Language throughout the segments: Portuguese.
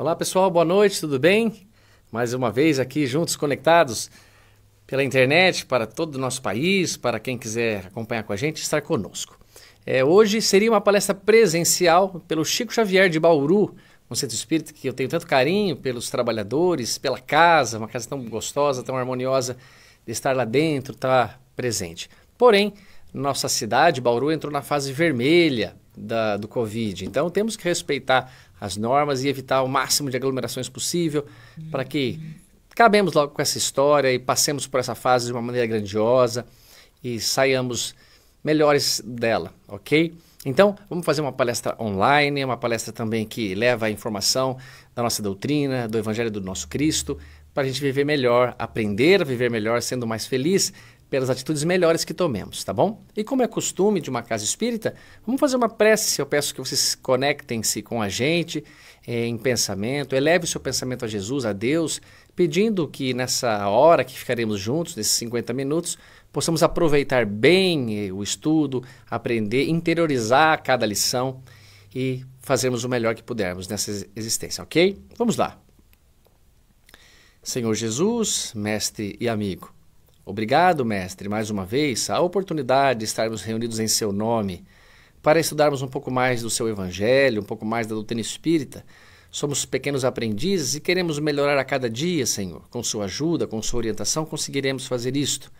Olá pessoal, boa noite, tudo bem? Mais uma vez aqui juntos, conectados pela internet para todo o nosso país, para quem quiser acompanhar com a gente, estar conosco. É, hoje seria uma palestra presencial pelo Chico Xavier de Bauru, um centro espírita que eu tenho tanto carinho pelos trabalhadores, pela casa, uma casa tão gostosa, tão harmoniosa de estar lá dentro, estar tá presente. Porém, nossa cidade, Bauru, entrou na fase vermelha da, do Covid. Então, temos que respeitar as normas e evitar o máximo de aglomerações possível uhum. para que acabemos logo com essa história e passemos por essa fase de uma maneira grandiosa e saiamos melhores dela, ok? Então, vamos fazer uma palestra online, uma palestra também que leva a informação da nossa doutrina, do Evangelho do nosso Cristo, para a gente viver melhor, aprender a viver melhor, sendo mais feliz pelas atitudes melhores que tomemos, tá bom? E como é costume de uma casa espírita, vamos fazer uma prece. Eu peço que vocês conectem-se com a gente eh, em pensamento, eleve o seu pensamento a Jesus, a Deus, pedindo que nessa hora que ficaremos juntos, nesses 50 minutos, possamos aproveitar bem eh, o estudo, aprender, interiorizar cada lição e fazermos o melhor que pudermos nessa existência, ok? Vamos lá. Senhor Jesus, mestre e amigo. Obrigado, mestre, mais uma vez, a oportunidade de estarmos reunidos em seu nome para estudarmos um pouco mais do seu evangelho, um pouco mais da doutrina espírita. Somos pequenos aprendizes e queremos melhorar a cada dia, Senhor. Com sua ajuda, com sua orientação, conseguiremos fazer isto.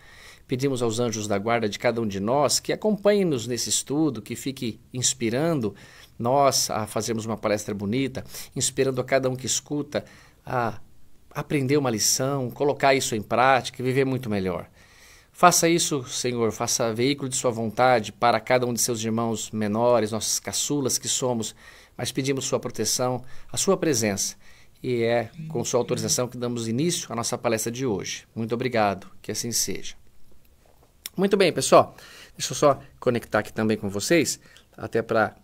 Pedimos aos anjos da guarda de cada um de nós que acompanhem-nos nesse estudo, que fique inspirando nós a fazermos uma palestra bonita, inspirando a cada um que escuta a aprender uma lição, colocar isso em prática e viver muito melhor. Faça isso, Senhor, faça veículo de Sua vontade para cada um de seus irmãos menores, nossas caçulas que somos, mas pedimos Sua proteção, a Sua presença. E é com Sua autorização que damos início à nossa palestra de hoje. Muito obrigado, que assim seja. Muito bem, pessoal, deixa eu só conectar aqui também com vocês, até para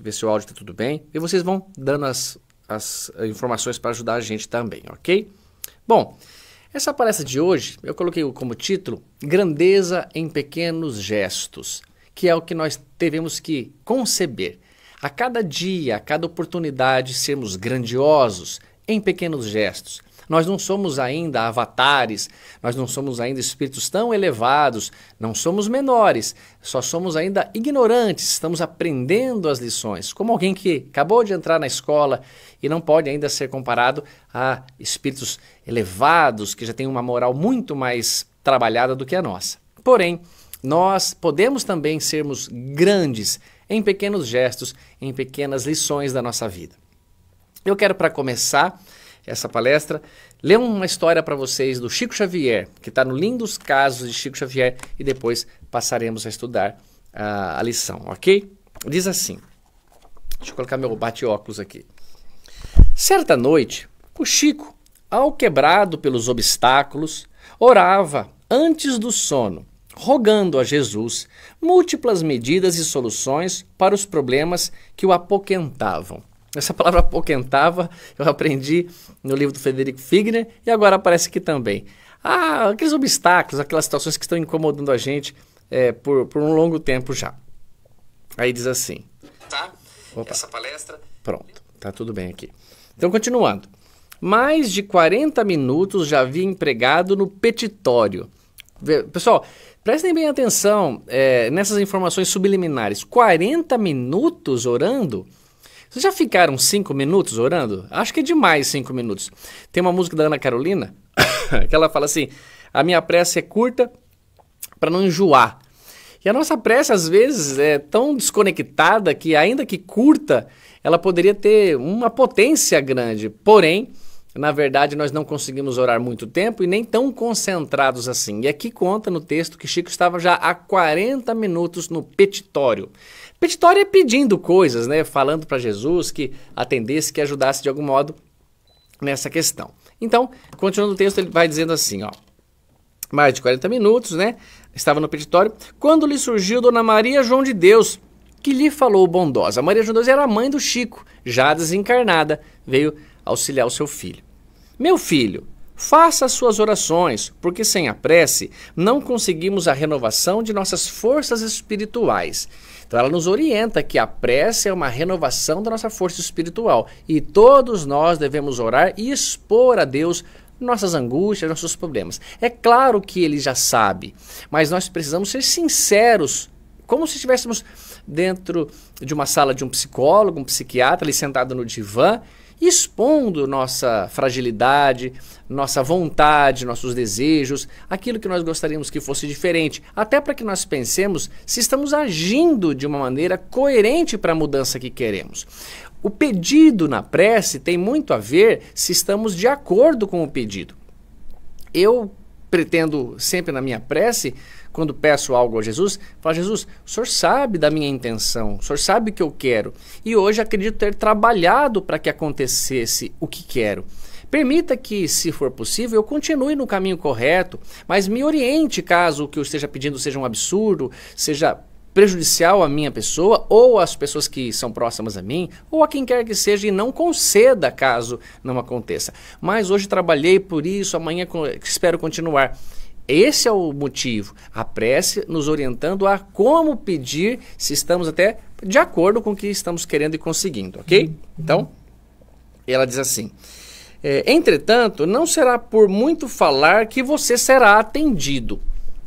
ver se o áudio está tudo bem. E vocês vão dando as as eh, informações para ajudar a gente também, ok? Bom, essa palestra de hoje eu coloquei como título Grandeza em Pequenos Gestos, que é o que nós devemos que conceber. A cada dia, a cada oportunidade, sermos grandiosos em pequenos gestos. Nós não somos ainda avatares, nós não somos ainda espíritos tão elevados, não somos menores, só somos ainda ignorantes, estamos aprendendo as lições. Como alguém que acabou de entrar na escola e não pode ainda ser comparado a espíritos elevados, que já têm uma moral muito mais trabalhada do que a nossa. Porém, nós podemos também sermos grandes em pequenos gestos, em pequenas lições da nossa vida. Eu quero, para começar, essa palestra. Ler uma história para vocês do Chico Xavier, que está no Lindos Casos de Chico Xavier, e depois passaremos a estudar a, a lição, ok? Diz assim: deixa eu colocar meu bate-óculos aqui. Certa noite, o Chico, ao quebrado pelos obstáculos, orava antes do sono, rogando a Jesus múltiplas medidas e soluções para os problemas que o apoquentavam. Essa palavra apoquentava eu aprendi no livro do Frederico Figner e agora aparece aqui também. Ah, aqueles obstáculos, aquelas situações que estão incomodando a gente é, por, por um longo tempo já. Aí diz assim. Tá? Opa. Essa palestra. Pronto, tá tudo bem aqui. Então, continuando. Mais de 40 minutos já havia empregado no petitório. Pessoal, prestem bem atenção é, nessas informações subliminares. 40 minutos orando? Vocês já ficaram cinco minutos orando? Acho que é demais cinco minutos. Tem uma música da Ana Carolina que ela fala assim: a minha prece é curta para não enjoar. E a nossa prece, às vezes, é tão desconectada que, ainda que curta, ela poderia ter uma potência grande. Porém, na verdade, nós não conseguimos orar muito tempo e nem tão concentrados assim. E aqui conta no texto que Chico estava já há 40 minutos no petitório. Petitório é pedindo coisas, né? Falando para Jesus que atendesse, que ajudasse de algum modo nessa questão. Então, continuando o texto, ele vai dizendo assim, ó. Mais de 40 minutos, né? Estava no peditório. Quando lhe surgiu Dona Maria João de Deus, que lhe falou bondosa. A Maria João de Deus era a mãe do Chico, já desencarnada, veio auxiliar o seu filho. Meu filho, faça as suas orações, porque sem a prece não conseguimos a renovação de nossas forças espirituais então ela nos orienta que a prece é uma renovação da nossa força espiritual e todos nós devemos orar e expor a Deus nossas angústias, nossos problemas. É claro que ele já sabe, mas nós precisamos ser sinceros, como se estivéssemos dentro de uma sala de um psicólogo, um psiquiatra, ali sentado no divã, expondo nossa fragilidade, nossa vontade, nossos desejos, aquilo que nós gostaríamos que fosse diferente, até para que nós pensemos se estamos agindo de uma maneira coerente para a mudança que queremos. O pedido na prece tem muito a ver se estamos de acordo com o pedido. Eu pretendo sempre na minha prece quando peço algo a Jesus, falo, Jesus, o Senhor sabe da minha intenção, o Senhor sabe o que eu quero. E hoje acredito ter trabalhado para que acontecesse o que quero. Permita que, se for possível, eu continue no caminho correto, mas me oriente caso o que eu esteja pedindo seja um absurdo, seja prejudicial à minha pessoa ou às pessoas que são próximas a mim, ou a quem quer que seja, e não conceda caso não aconteça. Mas hoje trabalhei por isso, amanhã espero continuar. Esse é o motivo. A prece nos orientando a como pedir se estamos até de acordo com o que estamos querendo e conseguindo, ok? Uhum. Então, ela diz assim: é, Entretanto, não será por muito falar que você será atendido.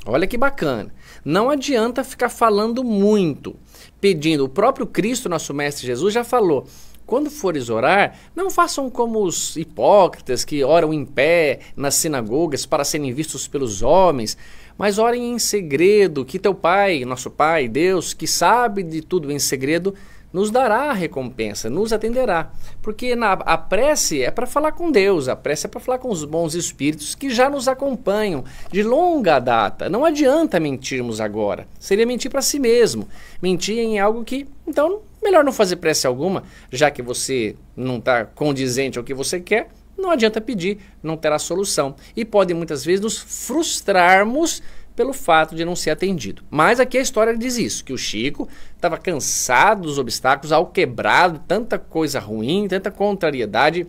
Olha que bacana. Não adianta ficar falando muito, pedindo. O próprio Cristo, nosso Mestre Jesus, já falou: quando fores orar, não façam como os hipócritas que oram em pé nas sinagogas para serem vistos pelos homens, mas orem em segredo, que teu Pai, nosso Pai, Deus, que sabe de tudo em segredo, nos dará a recompensa, nos atenderá. Porque na, a prece é para falar com Deus, a prece é para falar com os bons espíritos que já nos acompanham de longa data. Não adianta mentirmos agora. Seria mentir para si mesmo, mentir em algo que então Melhor não fazer prece alguma, já que você não está condizente ao que você quer, não adianta pedir, não terá solução. E pode muitas vezes nos frustrarmos pelo fato de não ser atendido. Mas aqui a história diz isso, que o Chico estava cansado dos obstáculos, ao quebrado, tanta coisa ruim, tanta contrariedade,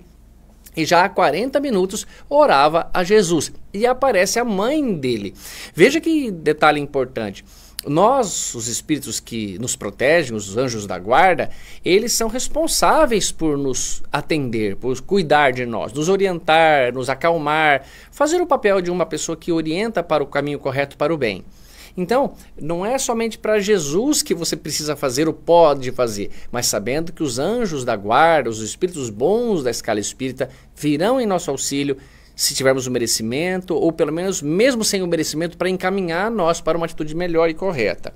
e já há 40 minutos orava a Jesus e aparece a mãe dele. Veja que detalhe importante nós, os espíritos que nos protegem, os anjos da guarda, eles são responsáveis por nos atender, por cuidar de nós, nos orientar, nos acalmar, fazer o papel de uma pessoa que orienta para o caminho correto, para o bem. Então, não é somente para Jesus que você precisa fazer ou pode fazer, mas sabendo que os anjos da guarda, os espíritos bons da escala espírita virão em nosso auxílio se tivermos o um merecimento, ou pelo menos mesmo sem o um merecimento, para encaminhar nós para uma atitude melhor e correta.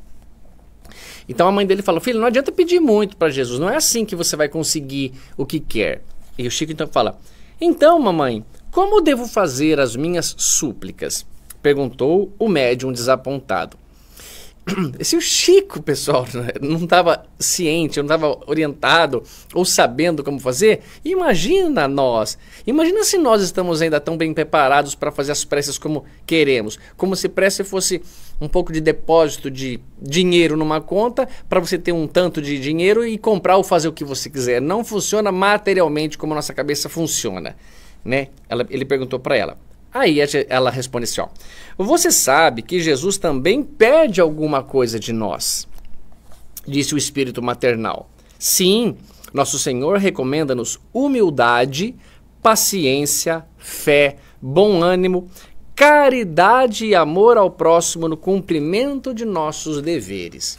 Então a mãe dele falou: Filho, não adianta pedir muito para Jesus, não é assim que você vai conseguir o que quer. E o Chico então fala: Então, mamãe, como devo fazer as minhas súplicas? Perguntou o médium desapontado. se o Chico, pessoal, né, não estava ciente, não estava orientado ou sabendo como fazer, imagina nós. Imagina se nós estamos ainda tão bem preparados para fazer as preces como queremos. Como se prece fosse um pouco de depósito de dinheiro numa conta para você ter um tanto de dinheiro e comprar ou fazer o que você quiser. Não funciona materialmente como a nossa cabeça funciona. Né? Ela, ele perguntou para ela: Aí ela responde assim: ó, Você sabe que Jesus também pede alguma coisa de nós, disse o espírito maternal. Sim, nosso Senhor recomenda-nos humildade, paciência, fé, bom ânimo, caridade e amor ao próximo no cumprimento de nossos deveres.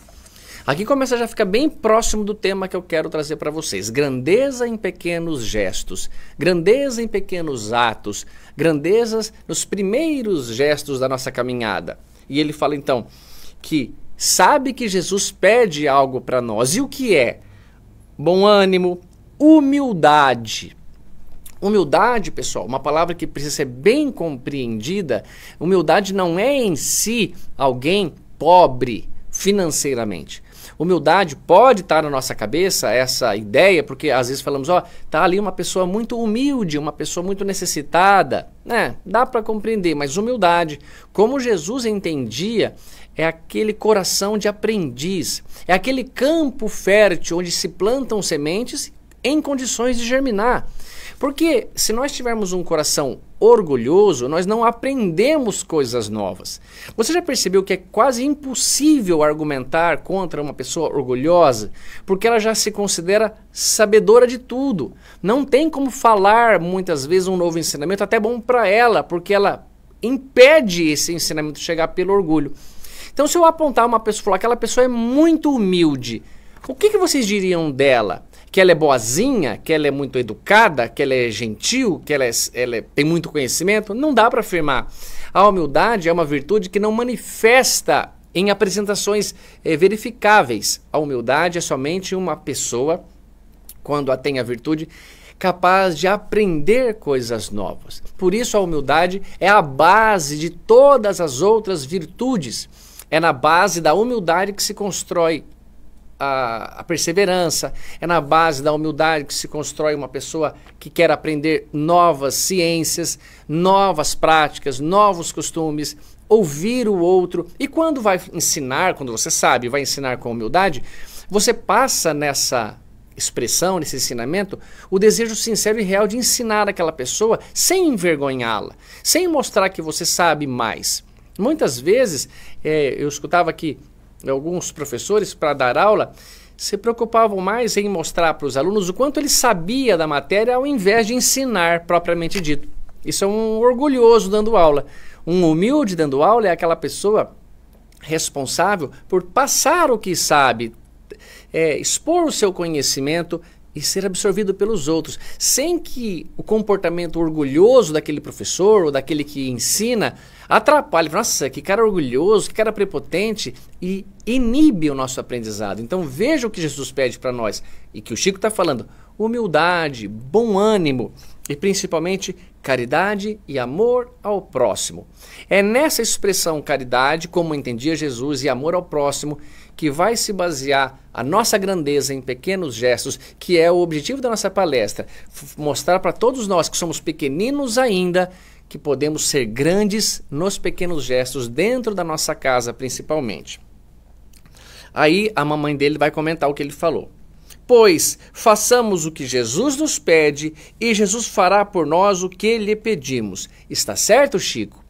Aqui começa já a ficar bem próximo do tema que eu quero trazer para vocês: grandeza em pequenos gestos, grandeza em pequenos atos, grandezas nos primeiros gestos da nossa caminhada. E ele fala então que sabe que Jesus pede algo para nós. E o que é? Bom ânimo, humildade. Humildade, pessoal, uma palavra que precisa ser bem compreendida. Humildade não é em si alguém pobre financeiramente. Humildade pode estar tá na nossa cabeça essa ideia, porque às vezes falamos, ó, tá ali uma pessoa muito humilde, uma pessoa muito necessitada, né? Dá para compreender, mas humildade, como Jesus entendia, é aquele coração de aprendiz, é aquele campo fértil onde se plantam sementes em condições de germinar. Porque se nós tivermos um coração orgulhoso, nós não aprendemos coisas novas. Você já percebeu que é quase impossível argumentar contra uma pessoa orgulhosa, porque ela já se considera sabedora de tudo. Não tem como falar muitas vezes um novo ensinamento, até bom para ela, porque ela impede esse ensinamento chegar pelo orgulho. Então, se eu apontar uma pessoa, falar que aquela pessoa é muito humilde, o que, que vocês diriam dela? que ela é boazinha, que ela é muito educada, que ela é gentil, que ela, é, ela é, tem muito conhecimento, não dá para afirmar. A humildade é uma virtude que não manifesta em apresentações é, verificáveis. A humildade é somente uma pessoa, quando a tem a virtude, capaz de aprender coisas novas. Por isso, a humildade é a base de todas as outras virtudes. É na base da humildade que se constrói a, a, perseverança, é na base da humildade que se constrói uma pessoa que quer aprender novas ciências, novas práticas, novos costumes, ouvir o outro. E quando vai ensinar, quando você sabe, vai ensinar com humildade, você passa nessa expressão, nesse ensinamento, o desejo sincero e real de ensinar aquela pessoa sem envergonhá-la, sem mostrar que você sabe mais. Muitas vezes, é, eu escutava que alguns professores para dar aula se preocupavam mais em mostrar para os alunos o quanto ele sabia da matéria ao invés de ensinar propriamente dito. Isso é um orgulhoso dando aula. Um humilde dando aula é aquela pessoa responsável por passar o que sabe, é, expor o seu conhecimento, e ser absorvido pelos outros, sem que o comportamento orgulhoso daquele professor ou daquele que ensina atrapalhe. Nossa, que cara orgulhoso, que cara prepotente e inibe o nosso aprendizado. Então veja o que Jesus pede para nós e que o Chico está falando: humildade, bom ânimo e principalmente caridade e amor ao próximo. É nessa expressão caridade, como entendia Jesus, e amor ao próximo que vai se basear a nossa grandeza em pequenos gestos, que é o objetivo da nossa palestra, mostrar para todos nós que somos pequeninos ainda, que podemos ser grandes nos pequenos gestos dentro da nossa casa, principalmente. Aí a mamãe dele vai comentar o que ele falou. Pois façamos o que Jesus nos pede e Jesus fará por nós o que lhe pedimos. Está certo, Chico?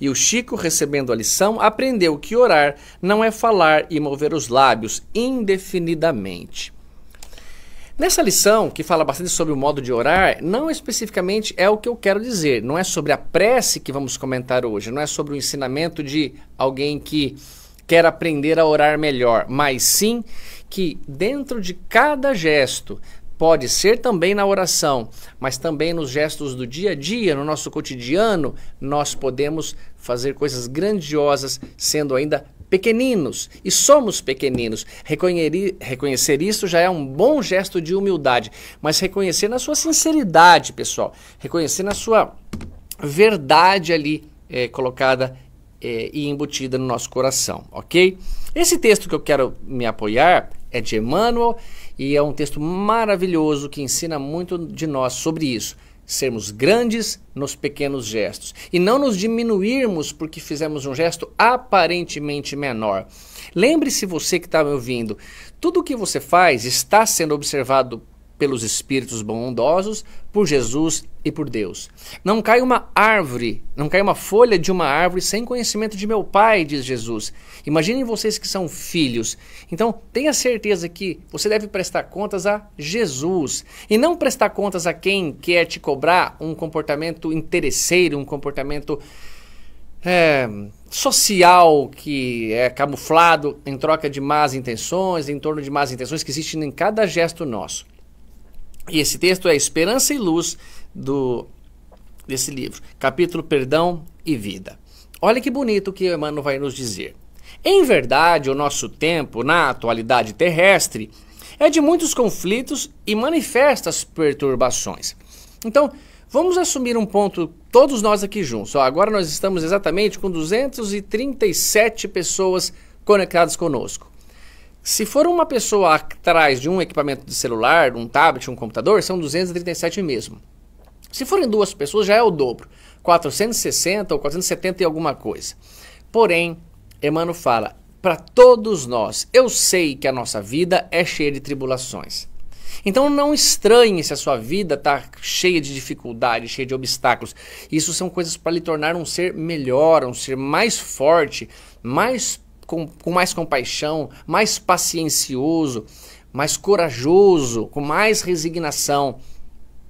E o Chico, recebendo a lição, aprendeu que orar não é falar e mover os lábios indefinidamente. Nessa lição, que fala bastante sobre o modo de orar, não especificamente é o que eu quero dizer, não é sobre a prece que vamos comentar hoje, não é sobre o ensinamento de alguém que quer aprender a orar melhor, mas sim que dentro de cada gesto, Pode ser também na oração, mas também nos gestos do dia a dia, no nosso cotidiano, nós podemos fazer coisas grandiosas sendo ainda pequeninos e somos pequeninos. Reconhecer, isso já é um bom gesto de humildade, mas reconhecer na sua sinceridade, pessoal, reconhecer na sua verdade ali é, colocada é, e embutida no nosso coração, ok? Esse texto que eu quero me apoiar é de Emmanuel e é um texto maravilhoso que ensina muito de nós sobre isso. Sermos grandes nos pequenos gestos e não nos diminuirmos porque fizemos um gesto aparentemente menor. Lembre-se, você que está me ouvindo, tudo o que você faz está sendo observado pelos espíritos bondosos, por Jesus e por Deus. Não cai uma árvore, não cai uma folha de uma árvore sem conhecimento de meu Pai, diz Jesus. Imaginem vocês que são filhos. Então, tenha certeza que você deve prestar contas a Jesus e não prestar contas a quem quer te cobrar um comportamento interesseiro, um comportamento é, social que é camuflado em troca de más intenções, em torno de más intenções que existem em cada gesto nosso. E esse texto é Esperança e Luz do, desse livro, capítulo Perdão e Vida. Olha que bonito que Emmanuel vai nos dizer. Em verdade, o nosso tempo, na atualidade terrestre, é de muitos conflitos e manifestas perturbações. Então, vamos assumir um ponto, todos nós aqui juntos. Ó, agora nós estamos exatamente com 237 pessoas conectadas conosco. Se for uma pessoa atrás de um equipamento de celular, um tablet, um computador, são 237 mesmo. Se forem duas pessoas, já é o dobro, 460 ou 470 e alguma coisa. Porém, Emmanuel fala, para todos nós, eu sei que a nossa vida é cheia de tribulações. Então não estranhe se a sua vida está cheia de dificuldades, cheia de obstáculos. Isso são coisas para lhe tornar um ser melhor, um ser mais forte, mais com, com mais compaixão, mais paciencioso, mais corajoso, com mais resignação.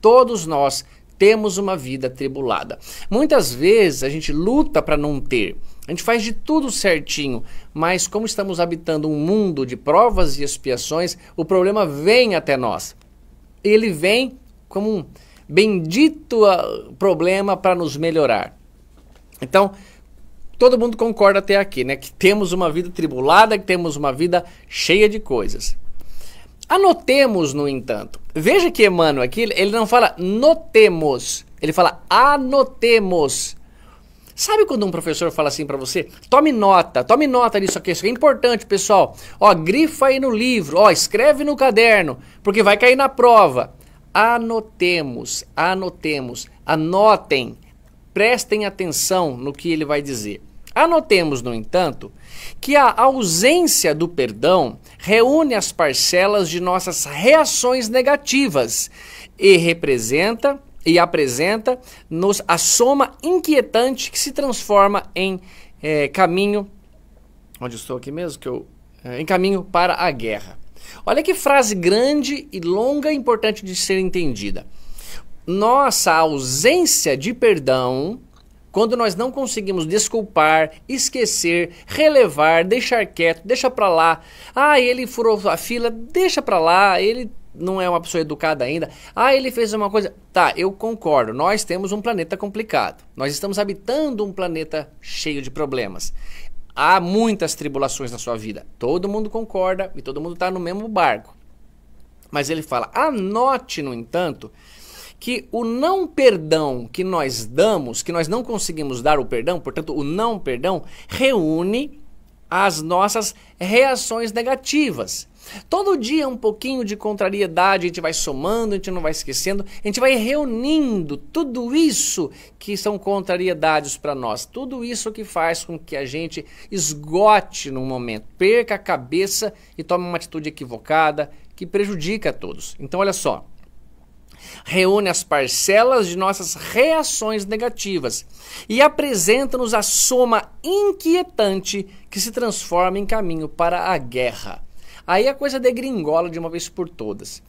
Todos nós temos uma vida tribulada. Muitas vezes a gente luta para não ter. A gente faz de tudo certinho, mas como estamos habitando um mundo de provas e expiações, o problema vem até nós. Ele vem como um bendito ah, problema para nos melhorar. Então, todo mundo concorda até aqui, né? Que temos uma vida tribulada, que temos uma vida cheia de coisas. Anotemos, no entanto. Veja que Emmanuel aqui, ele não fala notemos, ele fala anotemos. Sabe quando um professor fala assim para você? Tome nota, tome nota disso aqui, isso aqui é importante, pessoal. Ó, grifa aí no livro, ó, escreve no caderno, porque vai cair na prova. Anotemos, anotemos, anotem, prestem atenção no que ele vai dizer. Anotemos, no entanto, que a ausência do perdão reúne as parcelas de nossas reações negativas e representa e apresenta nos a soma inquietante que se transforma em é, caminho onde estou aqui mesmo que eu é, em caminho para a guerra. Olha que frase grande e longa e importante de ser entendida. Nossa ausência de perdão quando nós não conseguimos desculpar, esquecer, relevar, deixar quieto, deixa pra lá. Ah, ele furou a fila, deixa pra lá. Ele não é uma pessoa educada ainda. Ah, ele fez uma coisa. Tá, eu concordo. Nós temos um planeta complicado. Nós estamos habitando um planeta cheio de problemas. Há muitas tribulações na sua vida. Todo mundo concorda e todo mundo está no mesmo barco. Mas ele fala: anote, no entanto, que o não perdão que nós damos, que nós não conseguimos dar o perdão, portanto, o não perdão reúne as nossas reações negativas. Todo dia um pouquinho de contrariedade, a gente vai somando, a gente não vai esquecendo, a gente vai reunindo tudo isso que são contrariedades para nós, tudo isso que faz com que a gente esgote num momento, perca a cabeça e tome uma atitude equivocada que prejudica a todos. Então olha só, reúne as parcelas de nossas reações negativas e apresenta-nos a soma inquietante que se transforma em caminho para a guerra. Aí a coisa degringola de uma vez por todas.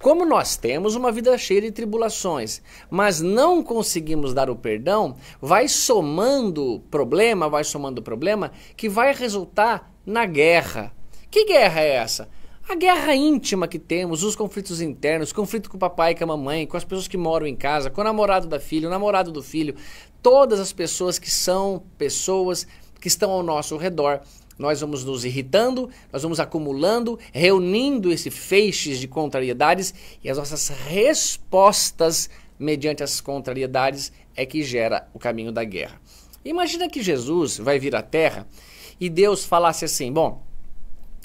Como nós temos uma vida cheia de tribulações, mas não conseguimos dar o perdão, vai somando problema, vai somando problema, que vai resultar na guerra. Que guerra é essa? a guerra íntima que temos, os conflitos internos, conflito com o papai, com a mamãe, com as pessoas que moram em casa, com o namorado da filha, o namorado do filho, todas as pessoas que são pessoas que estão ao nosso redor. Nós vamos nos irritando, nós vamos acumulando, reunindo esse feixes de contrariedades e as nossas respostas mediante as contrariedades é que gera o caminho da guerra. Imagina que Jesus vai vir à Terra e Deus falasse assim: Bom,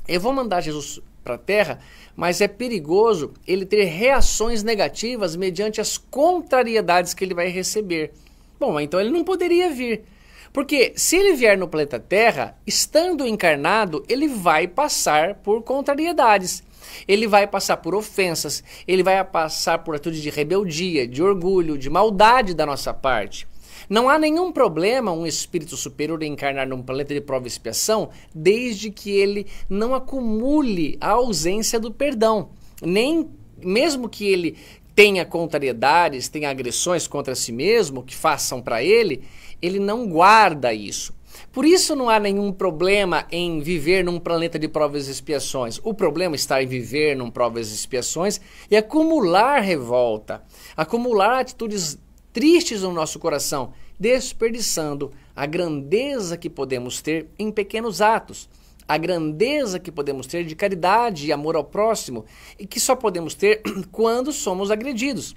eu vou mandar Jesus para a Terra, mas é perigoso ele ter reações negativas mediante as contrariedades que ele vai receber. Bom, então ele não poderia vir. Porque se ele vier no planeta Terra, estando encarnado, ele vai passar por contrariedades. Ele vai passar por ofensas, ele vai passar por atitude de rebeldia, de orgulho, de maldade da nossa parte. Não há nenhum problema um espírito superior encarnar num planeta de prova e expiação, desde que ele não acumule a ausência do perdão. Nem mesmo que ele tenha contrariedades, tenha agressões contra si mesmo, que façam para ele, ele não guarda isso. Por isso não há nenhum problema em viver num planeta de provas e expiações. O problema está em viver num provas e expiações e acumular revolta, acumular atitudes tristes no nosso coração, desperdiçando a grandeza que podemos ter em pequenos atos, a grandeza que podemos ter de caridade e amor ao próximo, e que só podemos ter quando somos agredidos.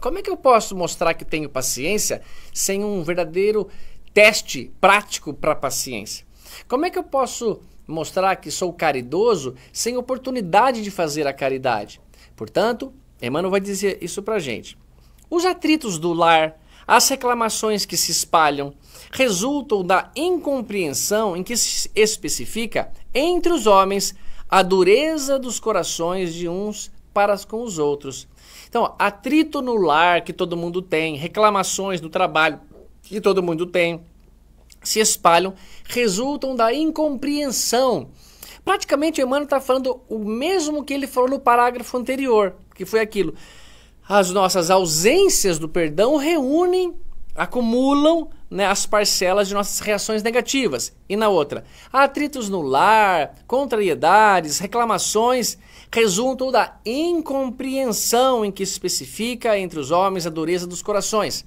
Como é que eu posso mostrar que tenho paciência sem um verdadeiro teste prático para a paciência? Como é que eu posso mostrar que sou caridoso sem oportunidade de fazer a caridade? Portanto, Emmanuel vai dizer isso para a gente. Os atritos do lar, as reclamações que se espalham, resultam da incompreensão em que se especifica entre os homens a dureza dos corações de uns para com os outros. Então, atrito no lar que todo mundo tem, reclamações no trabalho que todo mundo tem, se espalham, resultam da incompreensão. Praticamente, o Emmanuel está falando o mesmo que ele falou no parágrafo anterior, que foi aquilo. As nossas ausências do perdão reúnem, acumulam né, as parcelas de nossas reações negativas. E na outra, atritos no lar, contrariedades, reclamações resultam da incompreensão em que se especifica entre os homens a dureza dos corações.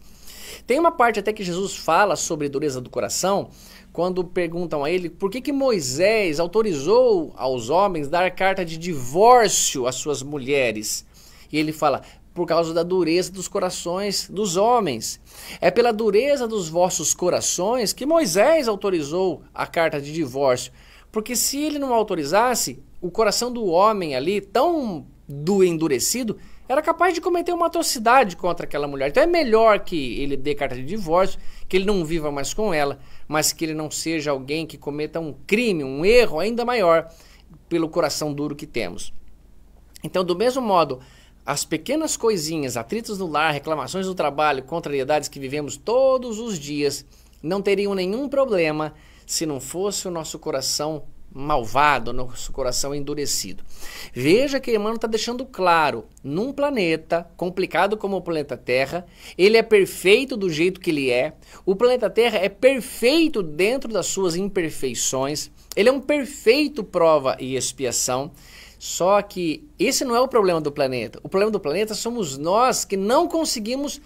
Tem uma parte até que Jesus fala sobre dureza do coração, quando perguntam a ele por que, que Moisés autorizou aos homens dar carta de divórcio às suas mulheres. E ele fala: por causa da dureza dos corações dos homens. É pela dureza dos vossos corações que Moisés autorizou a carta de divórcio. Porque se ele não autorizasse, o coração do homem ali, tão do endurecido, era capaz de cometer uma atrocidade contra aquela mulher. Então é melhor que ele dê carta de divórcio, que ele não viva mais com ela, mas que ele não seja alguém que cometa um crime, um erro ainda maior pelo coração duro que temos. Então, do mesmo modo, as pequenas coisinhas, atritos no lar, reclamações do trabalho, contrariedades que vivemos todos os dias não teriam nenhum problema se não fosse o nosso coração malvado, nosso coração endurecido. Veja que Emmanuel está deixando claro: num planeta complicado como o planeta Terra, ele é perfeito do jeito que ele é, o planeta Terra é perfeito dentro das suas imperfeições, ele é um perfeito prova e expiação. Só que esse não é o problema do planeta. O problema do planeta somos nós que não conseguimos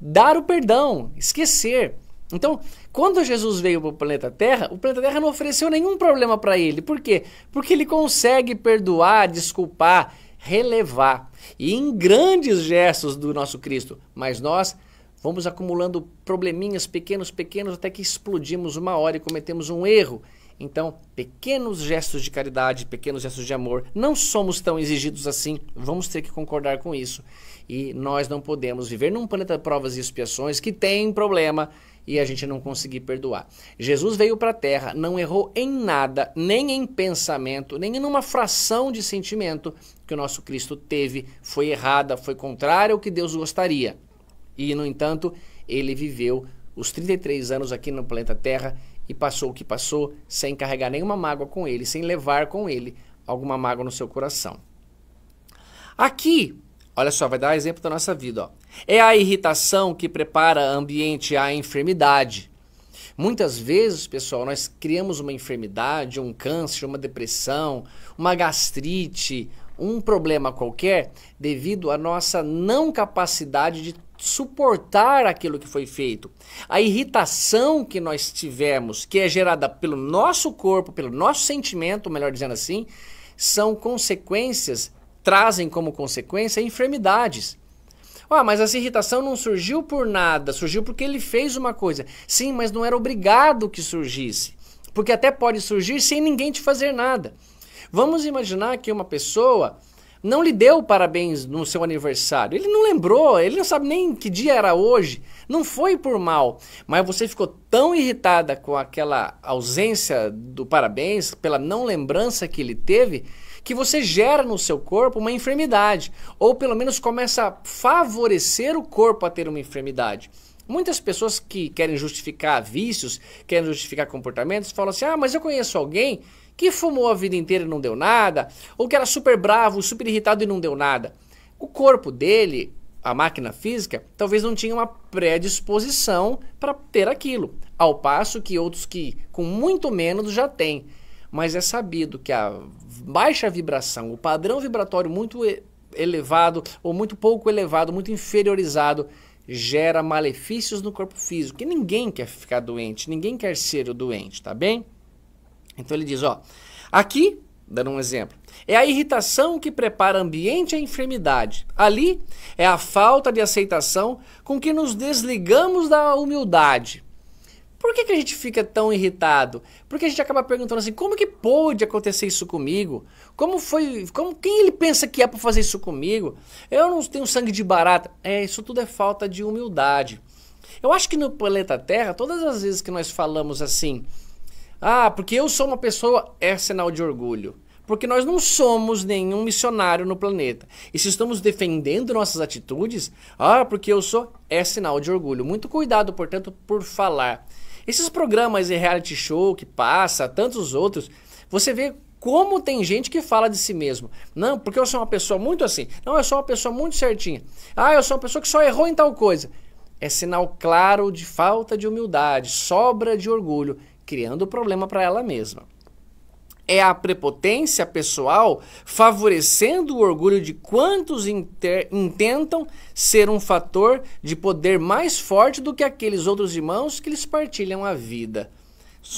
dar o perdão, esquecer. Então, quando Jesus veio para o planeta Terra, o planeta Terra não ofereceu nenhum problema para ele. Por quê? Porque ele consegue perdoar, desculpar, relevar. E em grandes gestos do nosso Cristo. Mas nós vamos acumulando probleminhas pequenos, pequenos, até que explodimos uma hora e cometemos um erro. Então, pequenos gestos de caridade, pequenos gestos de amor, não somos tão exigidos assim, vamos ter que concordar com isso. E nós não podemos viver num planeta de provas e expiações que tem problema e a gente não conseguir perdoar. Jesus veio para a terra, não errou em nada, nem em pensamento, nem em uma fração de sentimento que o nosso Cristo teve, foi errada, foi contrária ao que Deus gostaria. E, no entanto, ele viveu os 33 anos aqui no planeta Terra e passou o que passou sem carregar nenhuma mágoa com ele, sem levar com ele alguma mágoa no seu coração. Aqui, olha só, vai dar um exemplo da nossa vida. Ó. É a irritação que prepara ambiente à enfermidade. Muitas vezes, pessoal, nós criamos uma enfermidade, um câncer, uma depressão, uma gastrite, um problema qualquer, devido à nossa não capacidade de suportar aquilo que foi feito. A irritação que nós tivemos, que é gerada pelo nosso corpo, pelo nosso sentimento, melhor dizendo assim, são consequências, trazem como consequência enfermidades. Ah, mas essa irritação não surgiu por nada, surgiu porque ele fez uma coisa. Sim, mas não era obrigado que surgisse. Porque até pode surgir sem ninguém te fazer nada. Vamos imaginar que uma pessoa não lhe deu parabéns no seu aniversário. Ele não lembrou, ele não sabe nem que dia era hoje. Não foi por mal, mas você ficou tão irritada com aquela ausência do parabéns, pela não lembrança que ele teve, que você gera no seu corpo uma enfermidade, ou pelo menos começa a favorecer o corpo a ter uma enfermidade. Muitas pessoas que querem justificar vícios, querem justificar comportamentos, falam assim: "Ah, mas eu conheço alguém que fumou a vida inteira e não deu nada, ou que era super bravo, super irritado e não deu nada. O corpo dele, a máquina física, talvez não tinha uma predisposição para ter aquilo, ao passo que outros que com muito menos já têm. Mas é sabido que a baixa vibração, o padrão vibratório muito elevado ou muito pouco elevado, muito inferiorizado, gera malefícios no corpo físico. Que ninguém quer ficar doente, ninguém quer ser o doente, tá bem? Então ele diz, ó, aqui, dando um exemplo, é a irritação que prepara ambiente à enfermidade. Ali é a falta de aceitação com que nos desligamos da humildade. Por que, que a gente fica tão irritado? Porque a gente acaba perguntando assim, como que pôde acontecer isso comigo? Como foi, como quem ele pensa que é para fazer isso comigo? Eu não tenho sangue de barata. É, isso tudo é falta de humildade. Eu acho que no planeta Terra, todas as vezes que nós falamos assim, ah, porque eu sou uma pessoa é sinal de orgulho. Porque nós não somos nenhum missionário no planeta. E se estamos defendendo nossas atitudes, ah, porque eu sou é sinal de orgulho. Muito cuidado, portanto, por falar. Esses programas e reality show que passa, tantos outros, você vê como tem gente que fala de si mesmo. Não, porque eu sou uma pessoa muito assim. Não, eu sou uma pessoa muito certinha. Ah, eu sou uma pessoa que só errou em tal coisa. É sinal claro de falta de humildade, sobra de orgulho criando problema para ela mesma. É a prepotência pessoal favorecendo o orgulho de quantos intentam ser um fator de poder mais forte do que aqueles outros irmãos que lhes partilham a vida.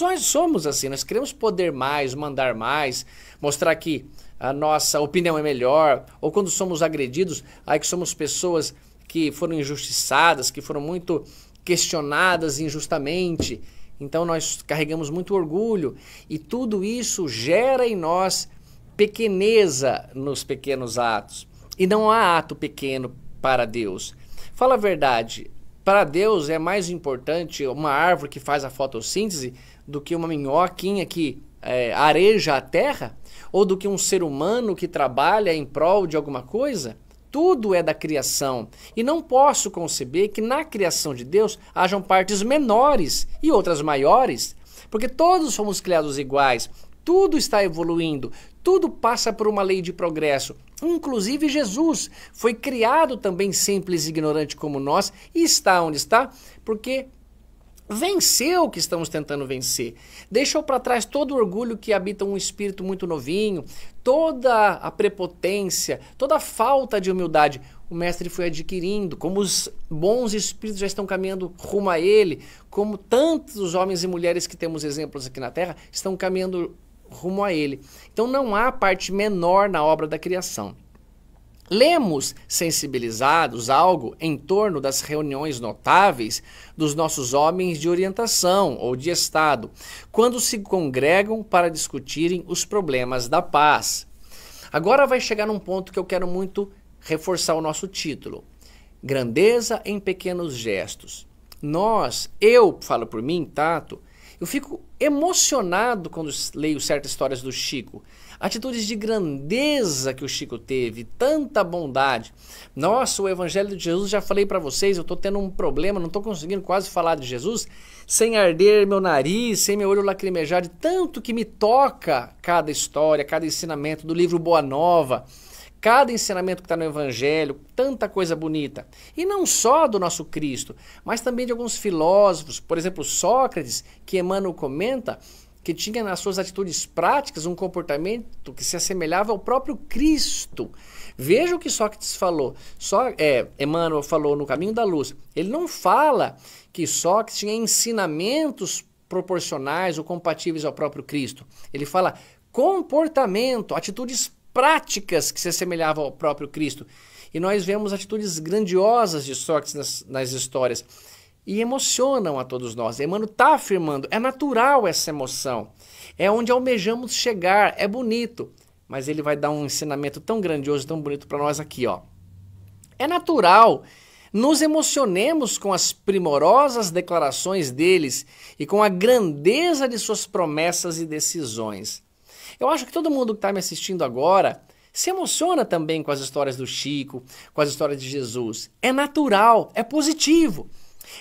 Nós somos assim, nós queremos poder mais, mandar mais, mostrar que a nossa opinião é melhor, ou quando somos agredidos, aí que somos pessoas que foram injustiçadas, que foram muito questionadas injustamente. Então nós carregamos muito orgulho e tudo isso gera em nós pequeneza nos pequenos atos. E não há ato pequeno para Deus. Fala a verdade, para Deus é mais importante uma árvore que faz a fotossíntese do que uma minhoquinha que é, areja a terra? Ou do que um ser humano que trabalha em prol de alguma coisa? tudo é da criação. E não posso conceber que na criação de Deus hajam partes menores e outras maiores, porque todos somos criados iguais, tudo está evoluindo, tudo passa por uma lei de progresso. Inclusive Jesus foi criado também simples e ignorante como nós e está onde está porque vencer o que estamos tentando vencer. Deixou para trás todo o orgulho que habita um espírito muito novinho, toda a prepotência, toda a falta de humildade. O mestre foi adquirindo, como os bons espíritos já estão caminhando rumo a ele, como tantos homens e mulheres que temos exemplos aqui na Terra estão caminhando rumo a ele. Então não há parte menor na obra da criação. Lemos, sensibilizados, algo em torno das reuniões notáveis dos nossos homens de orientação ou de Estado, quando se congregam para discutirem os problemas da paz. Agora vai chegar num ponto que eu quero muito reforçar o nosso título: Grandeza em Pequenos Gestos. Nós, eu falo por mim, Tato, eu fico emocionado quando leio certas histórias do Chico atitudes de grandeza que o Chico teve, tanta bondade. Nossa, o Evangelho de Jesus, já falei para vocês, eu estou tendo um problema, não estou conseguindo quase falar de Jesus, sem arder meu nariz, sem meu olho lacrimejar, de tanto que me toca cada história, cada ensinamento do livro Boa Nova cada ensinamento que está no Evangelho, tanta coisa bonita. E não só do nosso Cristo, mas também de alguns filósofos, por exemplo, Sócrates, que Emmanuel comenta, que tinha nas suas atitudes práticas um comportamento que se assemelhava ao próprio Cristo. Veja o que Sócrates falou. Só, é, Emmanuel falou no Caminho da Luz. Ele não fala que Sócrates tinha ensinamentos proporcionais ou compatíveis ao próprio Cristo. Ele fala comportamento, atitudes práticas que se assemelhavam ao próprio Cristo. E nós vemos atitudes grandiosas de Sócrates nas, nas histórias e emocionam a todos nós. Emmanuel está afirmando, é natural essa emoção, é onde almejamos chegar, é bonito. Mas ele vai dar um ensinamento tão grandioso, tão bonito para nós aqui, ó. É natural nos emocionemos com as primorosas declarações deles e com a grandeza de suas promessas e decisões. Eu acho que todo mundo que está me assistindo agora se emociona também com as histórias do Chico, com as histórias de Jesus. É natural, é positivo.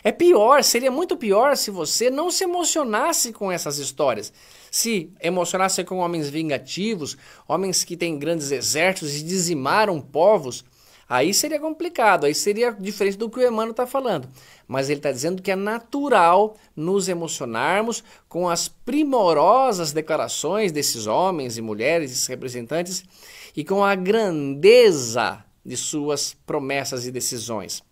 É pior, seria muito pior se você não se emocionasse com essas histórias. Se emocionasse com homens vingativos, homens que têm grandes exércitos e dizimaram povos, aí seria complicado, aí seria diferente do que o Emmanuel está falando. Mas ele está dizendo que é natural nos emocionarmos com as primorosas declarações desses homens e mulheres, esses representantes, e com a grandeza de suas promessas e decisões.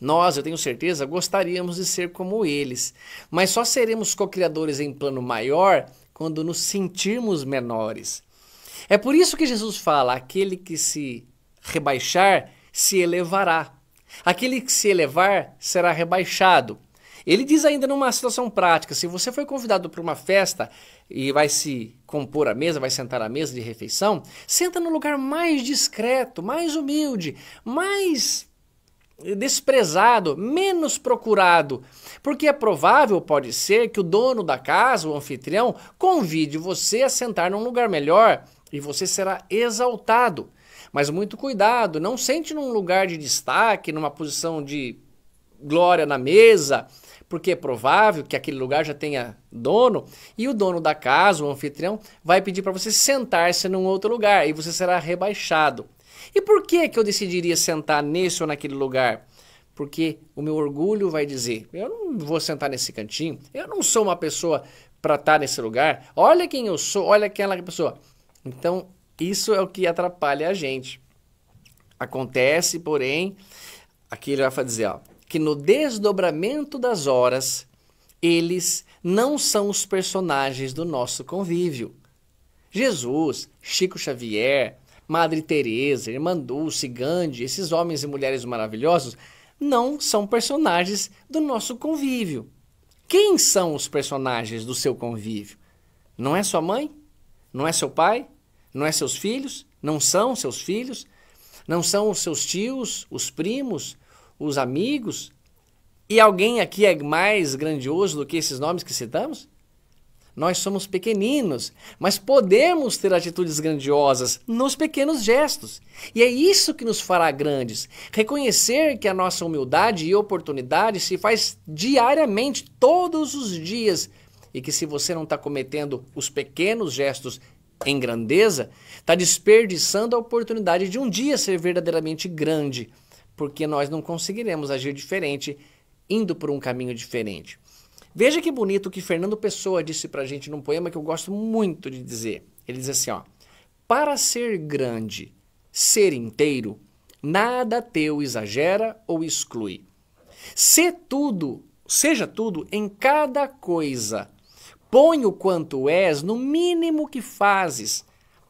Nós, eu tenho certeza, gostaríamos de ser como eles, mas só seremos co-criadores em plano maior quando nos sentirmos menores. É por isso que Jesus fala: aquele que se rebaixar se elevará. Aquele que se elevar será rebaixado. Ele diz ainda numa situação prática: se você foi convidado para uma festa e vai se compor à mesa, vai sentar à mesa de refeição, senta no lugar mais discreto, mais humilde, mais desprezado, menos procurado, porque é provável, pode ser, que o dono da casa, o anfitrião, convide você a sentar num lugar melhor e você será exaltado. Mas muito cuidado, não sente num lugar de destaque, numa posição de glória na mesa, porque é provável que aquele lugar já tenha dono e o dono da casa, o anfitrião, vai pedir para você sentar-se num outro lugar e você será rebaixado. E por que, que eu decidiria sentar nesse ou naquele lugar? Porque o meu orgulho vai dizer: eu não vou sentar nesse cantinho, eu não sou uma pessoa para estar tá nesse lugar, olha quem eu sou, olha aquela pessoa. Então, isso é o que atrapalha a gente. Acontece, porém, aqui ele vai dizer, ó, que no desdobramento das horas, eles não são os personagens do nosso convívio. Jesus, Chico Xavier, Madre Teresa, Irmã Dulce, Gandhi, esses homens e mulheres maravilhosos não são personagens do nosso convívio. Quem são os personagens do seu convívio? Não é sua mãe? Não é seu pai? Não é seus filhos? Não são seus filhos? Não são os seus tios, os primos, os amigos? E alguém aqui é mais grandioso do que esses nomes que citamos? Nós somos pequeninos, mas podemos ter atitudes grandiosas nos pequenos gestos. E é isso que nos fará grandes. Reconhecer que a nossa humildade e oportunidade se faz diariamente, todos os dias, e que se você não está cometendo os pequenos gestos em grandeza, está desperdiçando a oportunidade de um dia ser verdadeiramente grande, porque nós não conseguiremos agir diferente indo por um caminho diferente. Veja que bonito o que Fernando Pessoa disse para a gente num poema que eu gosto muito de dizer. Ele diz assim, ó: Para ser grande, ser inteiro, nada teu exagera ou exclui. Se tudo, seja tudo em cada coisa. Põe o quanto és no mínimo que fazes,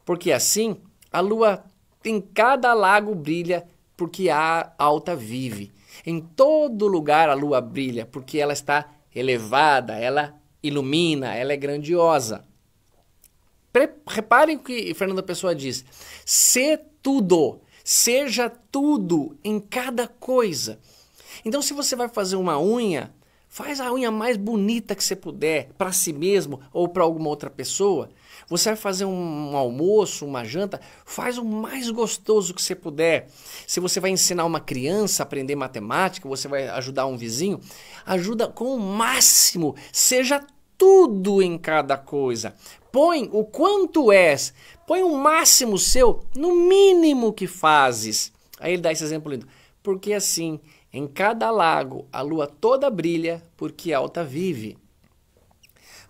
porque assim a lua em cada lago brilha, porque a alta vive. Em todo lugar a lua brilha, porque ela está elevada, ela ilumina, ela é grandiosa. Pre reparem o que Fernando Pessoa diz: ser tudo, seja tudo em cada coisa. Então, se você vai fazer uma unha, faz a unha mais bonita que você puder para si mesmo ou para alguma outra pessoa. Você vai fazer um almoço, uma janta, faz o mais gostoso que você puder. Se você vai ensinar uma criança a aprender matemática, você vai ajudar um vizinho, ajuda com o máximo. Seja tudo em cada coisa. Põe o quanto és, põe o máximo seu no mínimo que fazes. Aí ele dá esse exemplo lindo. Porque assim, em cada lago a lua toda brilha, porque alta vive.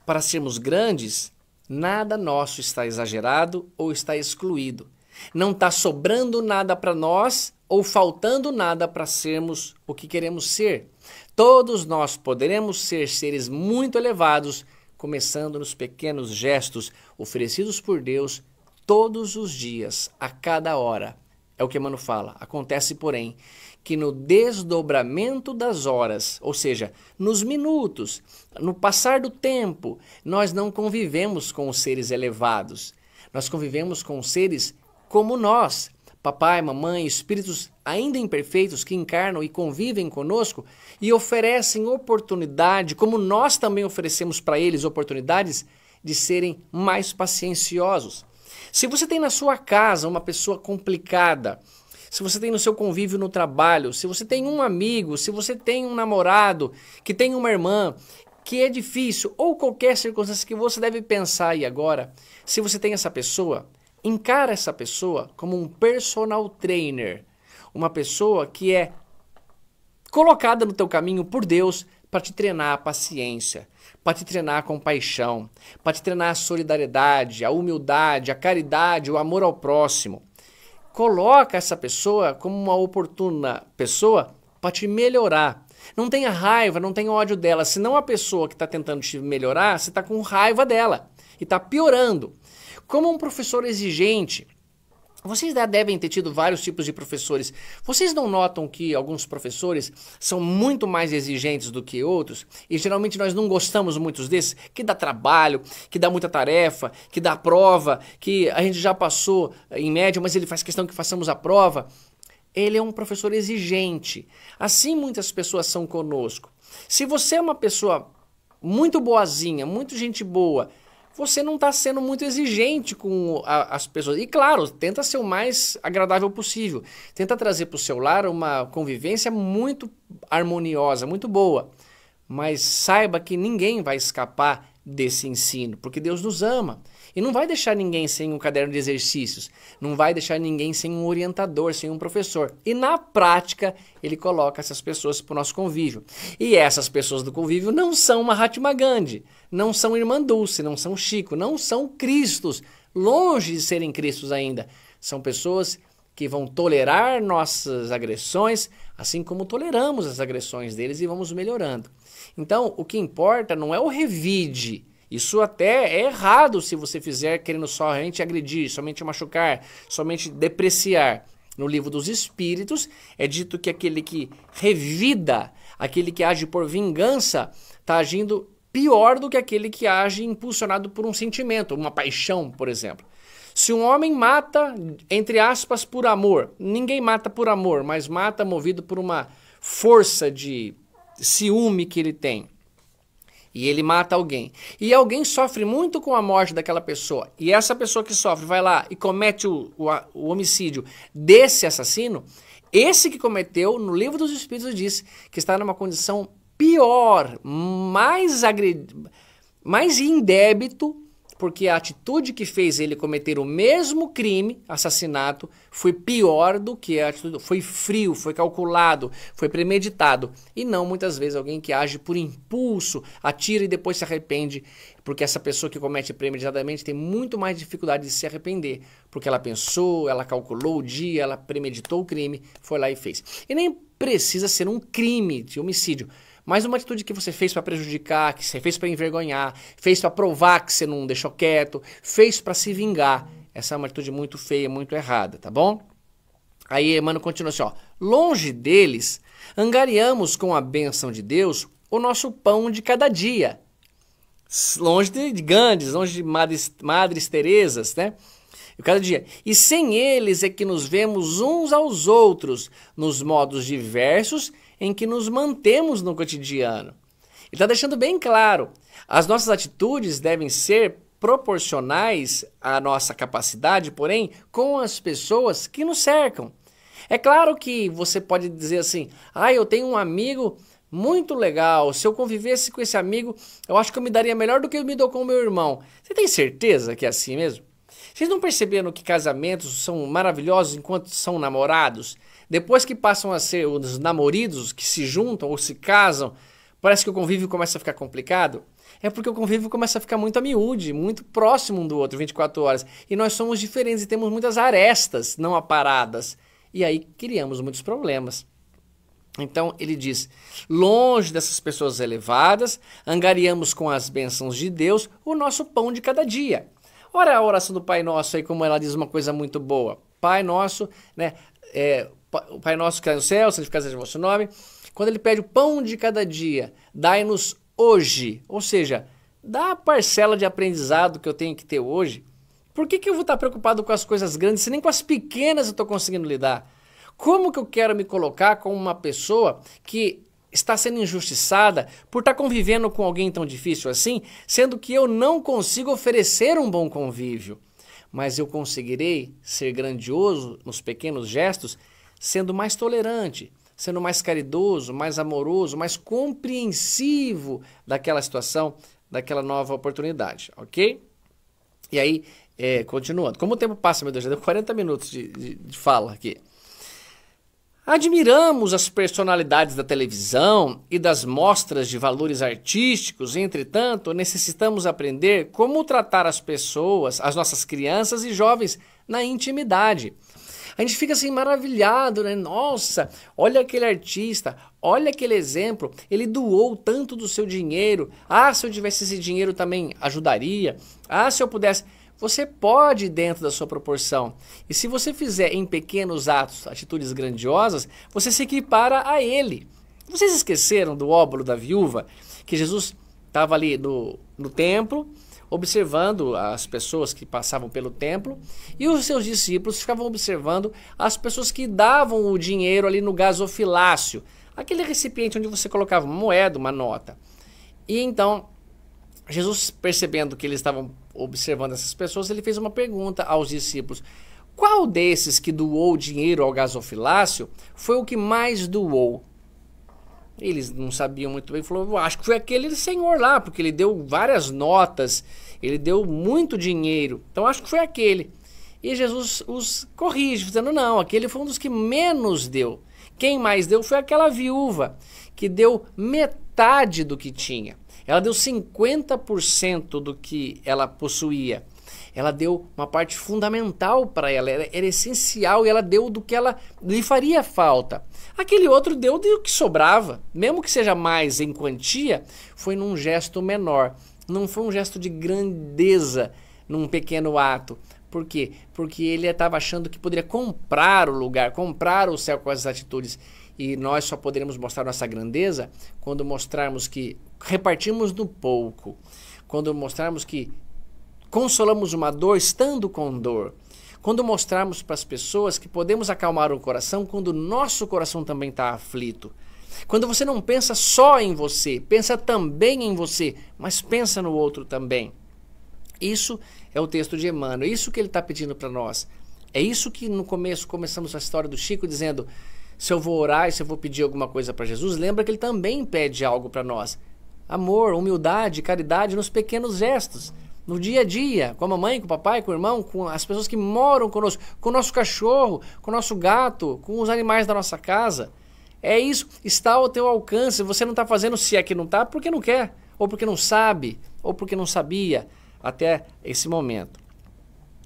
Para sermos grandes, Nada nosso está exagerado ou está excluído. Não está sobrando nada para nós ou faltando nada para sermos o que queremos ser. Todos nós poderemos ser seres muito elevados, começando nos pequenos gestos oferecidos por Deus todos os dias, a cada hora. É o que Emmanuel fala. Acontece, porém, que no desdobramento das horas, ou seja, nos minutos, no passar do tempo, nós não convivemos com os seres elevados. Nós convivemos com seres como nós, papai, mamãe, espíritos ainda imperfeitos que encarnam e convivem conosco e oferecem oportunidade, como nós também oferecemos para eles oportunidades de serem mais pacienciosos. Se você tem na sua casa uma pessoa complicada, se você tem no seu convívio no trabalho, se você tem um amigo, se você tem um namorado, que tem uma irmã, que é difícil, ou qualquer circunstância que você deve pensar e agora, se você tem essa pessoa, encara essa pessoa como um personal trainer, uma pessoa que é colocada no teu caminho por Deus para te treinar a paciência, para te treinar a compaixão, para te treinar a solidariedade, a humildade, a caridade, o amor ao próximo coloca essa pessoa como uma oportuna pessoa para te melhorar. Não tenha raiva, não tenha ódio dela, Se não a pessoa que está tentando te melhorar, você está com raiva dela e está piorando. Como um professor exigente, vocês já devem ter tido vários tipos de professores. Vocês não notam que alguns professores são muito mais exigentes do que outros? E geralmente nós não gostamos muito desses, que dá trabalho, que dá muita tarefa, que dá prova, que a gente já passou eh, em média, mas ele faz questão que façamos a prova. Ele é um professor exigente. Assim muitas pessoas são conosco. Se você é uma pessoa muito boazinha, muito gente boa, você não está sendo muito exigente com a, as pessoas. E claro, tenta ser o mais agradável possível. Tenta trazer para o seu lar uma convivência muito harmoniosa, muito boa. Mas saiba que ninguém vai escapar desse ensino, porque Deus nos ama. E não vai deixar ninguém sem um caderno de exercícios, não vai deixar ninguém sem um orientador, sem um professor. E na prática, ele coloca essas pessoas para o nosso convívio. E essas pessoas do convívio não são uma Mahatma Gandhi não são irmã Dulce, não são Chico, não são Cristos, longe de serem Cristos ainda. São pessoas que vão tolerar nossas agressões, assim como toleramos as agressões deles e vamos melhorando. Então, o que importa não é o revide. Isso até é errado se você fizer querendo somente agredir, somente machucar, somente depreciar. No livro dos Espíritos é dito que aquele que revida, aquele que age por vingança, está agindo pior do que aquele que age impulsionado por um sentimento, uma paixão, por exemplo. Se um homem mata, entre aspas, por amor, ninguém mata por amor, mas mata movido por uma força de ciúme que ele tem. E ele mata alguém. E alguém sofre muito com a morte daquela pessoa. E essa pessoa que sofre vai lá e comete o, o, o homicídio desse assassino. Esse que cometeu, no livro dos Espíritos, diz que está numa condição pior, mais, agred... mais indébito, porque a atitude que fez ele cometer o mesmo crime, assassinato, foi pior do que a atitude. Foi frio, foi calculado, foi premeditado. E não muitas vezes alguém que age por impulso, atira e depois se arrepende, porque essa pessoa que comete premeditadamente tem muito mais dificuldade de se arrepender, porque ela pensou, ela calculou o dia, ela premeditou o crime, foi lá e fez. E nem precisa ser um crime de homicídio. Mas uma atitude que você fez para prejudicar, que você fez para envergonhar, fez para provar que você não deixou quieto, fez para se vingar. Essa é uma atitude muito feia, muito errada, tá bom? Aí Emmanuel continua assim, ó. Longe deles, angariamos com a bênção de Deus o nosso pão de cada dia. Longe de Gandhi, longe de Madres, Madres Terezas, né? cada dia. E sem eles é que nos vemos uns aos outros, nos modos diversos em que nos mantemos no cotidiano. Ele está deixando bem claro: as nossas atitudes devem ser proporcionais à nossa capacidade, porém, com as pessoas que nos cercam. É claro que você pode dizer assim: ah, eu tenho um amigo muito legal. Se eu convivesse com esse amigo, eu acho que eu me daria melhor do que eu me dou com o meu irmão. Você tem certeza que é assim mesmo? Vocês não perceberam que casamentos são maravilhosos enquanto são namorados? Depois que passam a ser os namoridos, que se juntam ou se casam, parece que o convívio começa a ficar complicado. É porque o convívio começa a ficar muito a miúde, muito próximo um do outro, 24 horas. E nós somos diferentes e temos muitas arestas não aparadas. E aí criamos muitos problemas. Então ele diz: longe dessas pessoas elevadas, angariamos com as bênçãos de Deus o nosso pão de cada dia. Ora, a oração do Pai Nosso aí, como ela diz uma coisa muito boa. Pai Nosso, né? É, o Pai Nosso que está no céu, santificado seja o vosso nome. Quando ele pede o pão de cada dia, dai-nos hoje, ou seja, dá a parcela de aprendizado que eu tenho que ter hoje. Por que, que eu vou estar preocupado com as coisas grandes se nem com as pequenas eu estou conseguindo lidar? Como que eu quero me colocar como uma pessoa que está sendo injustiçada por estar convivendo com alguém tão difícil assim, sendo que eu não consigo oferecer um bom convívio? Mas eu conseguirei ser grandioso nos pequenos gestos sendo mais tolerante, sendo mais caridoso, mais amoroso, mais compreensivo daquela situação, daquela nova oportunidade, ok? E aí, é, continuando. Como o tempo passa, meu Deus, já deu 40 minutos de, de, de fala aqui. Admiramos as personalidades da televisão e das mostras de valores artísticos, entretanto, necessitamos aprender como tratar as pessoas, as nossas crianças e jovens na intimidade a gente fica assim maravilhado, né? Nossa, olha aquele artista, olha aquele exemplo, ele doou tanto do seu dinheiro. Ah, se eu tivesse esse dinheiro também ajudaria. Ah, se eu pudesse. Você pode dentro da sua proporção. E se você fizer em pequenos atos, atitudes grandiosas, você se equipara a ele. Vocês esqueceram do óbolo da viúva que Jesus estava ali no, no templo observando as pessoas que passavam pelo templo, e os seus discípulos ficavam observando as pessoas que davam o dinheiro ali no gasofilácio, aquele recipiente onde você colocava uma moeda, uma nota. E então, Jesus, percebendo que eles estavam observando essas pessoas, ele fez uma pergunta aos discípulos: Qual desses que doou dinheiro ao gasofilácio foi o que mais doou? Eles não sabiam muito bem. Falou, acho que foi aquele senhor lá, porque ele deu várias notas, ele deu muito dinheiro. Então acho que foi aquele. E Jesus os corrige, dizendo: não, aquele foi um dos que menos deu. Quem mais deu foi aquela viúva, que deu metade do que tinha. Ela deu 50% do que ela possuía. Ela deu uma parte fundamental para ela, era, era essencial e ela deu do que ela lhe faria falta. Aquele outro deu o que sobrava, mesmo que seja mais em quantia, foi num gesto menor. Não foi um gesto de grandeza num pequeno ato. Por quê? Porque ele estava achando que poderia comprar o lugar, comprar o céu com as atitudes. E nós só poderemos mostrar nossa grandeza quando mostrarmos que repartimos do pouco, quando mostrarmos que consolamos uma dor estando com dor, quando mostrarmos para as pessoas que podemos acalmar o coração quando o nosso coração também está aflito. Quando você não pensa só em você, pensa também em você, mas pensa no outro também. Isso é o texto de Emmanuel, é isso que ele está pedindo para nós. É isso que no começo começamos a história do Chico dizendo: se eu vou orar e se eu vou pedir alguma coisa para Jesus, lembra que ele também pede algo para nós. Amor, humildade, caridade nos pequenos gestos no dia a dia, com a mamãe, com o papai, com o irmão, com as pessoas que moram conosco, com o nosso cachorro, com o nosso gato, com os animais da nossa casa. É isso, está ao teu alcance. Você não está fazendo se é que não está, porque não quer, ou porque não sabe, ou porque não sabia até esse momento.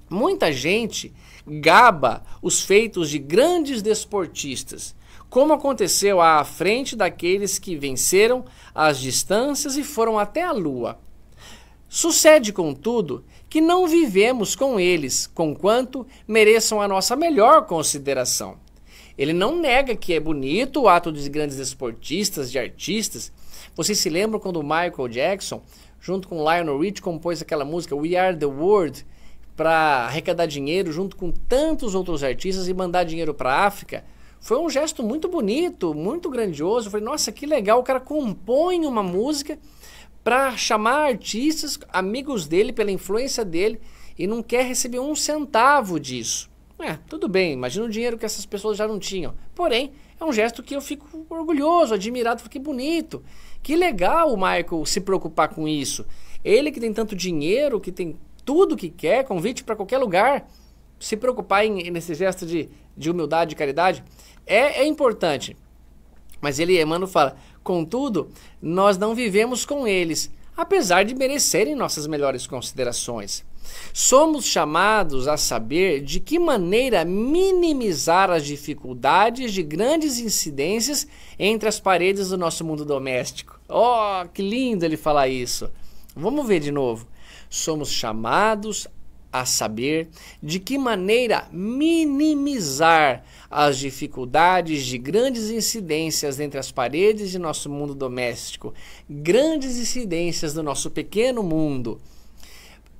Muita gente gaba os feitos de grandes desportistas, como aconteceu à frente daqueles que venceram as distâncias e foram até a lua. Sucede, contudo, que não vivemos com eles, conquanto mereçam a nossa melhor consideração. Ele não nega que é bonito o ato dos grandes esportistas, de artistas. Vocês se lembram quando Michael Jackson, junto com Lionel Rich, compôs aquela música We Are the World para arrecadar dinheiro junto com tantos outros artistas e mandar dinheiro para a África? Foi um gesto muito bonito, muito grandioso. Eu falei, nossa, que legal, o cara compõe uma música para chamar artistas, amigos dele, pela influência dele, e não quer receber um centavo disso. É, tudo bem, imagina o dinheiro que essas pessoas já não tinham. Porém, é um gesto que eu fico orgulhoso, admirado, que bonito. Que legal o Michael se preocupar com isso. Ele que tem tanto dinheiro, que tem tudo que quer, convite para qualquer lugar, se preocupar em, nesse gesto de, de humildade e caridade é, é importante. Mas ele, Emmanuel, fala: Contudo, nós não vivemos com eles, apesar de merecerem nossas melhores considerações. Somos chamados a saber de que maneira minimizar as dificuldades de grandes incidências entre as paredes do nosso mundo doméstico. Oh, que lindo ele falar isso! Vamos ver de novo. Somos chamados a saber, de que maneira minimizar as dificuldades de grandes incidências entre as paredes de nosso mundo doméstico, grandes incidências do nosso pequeno mundo.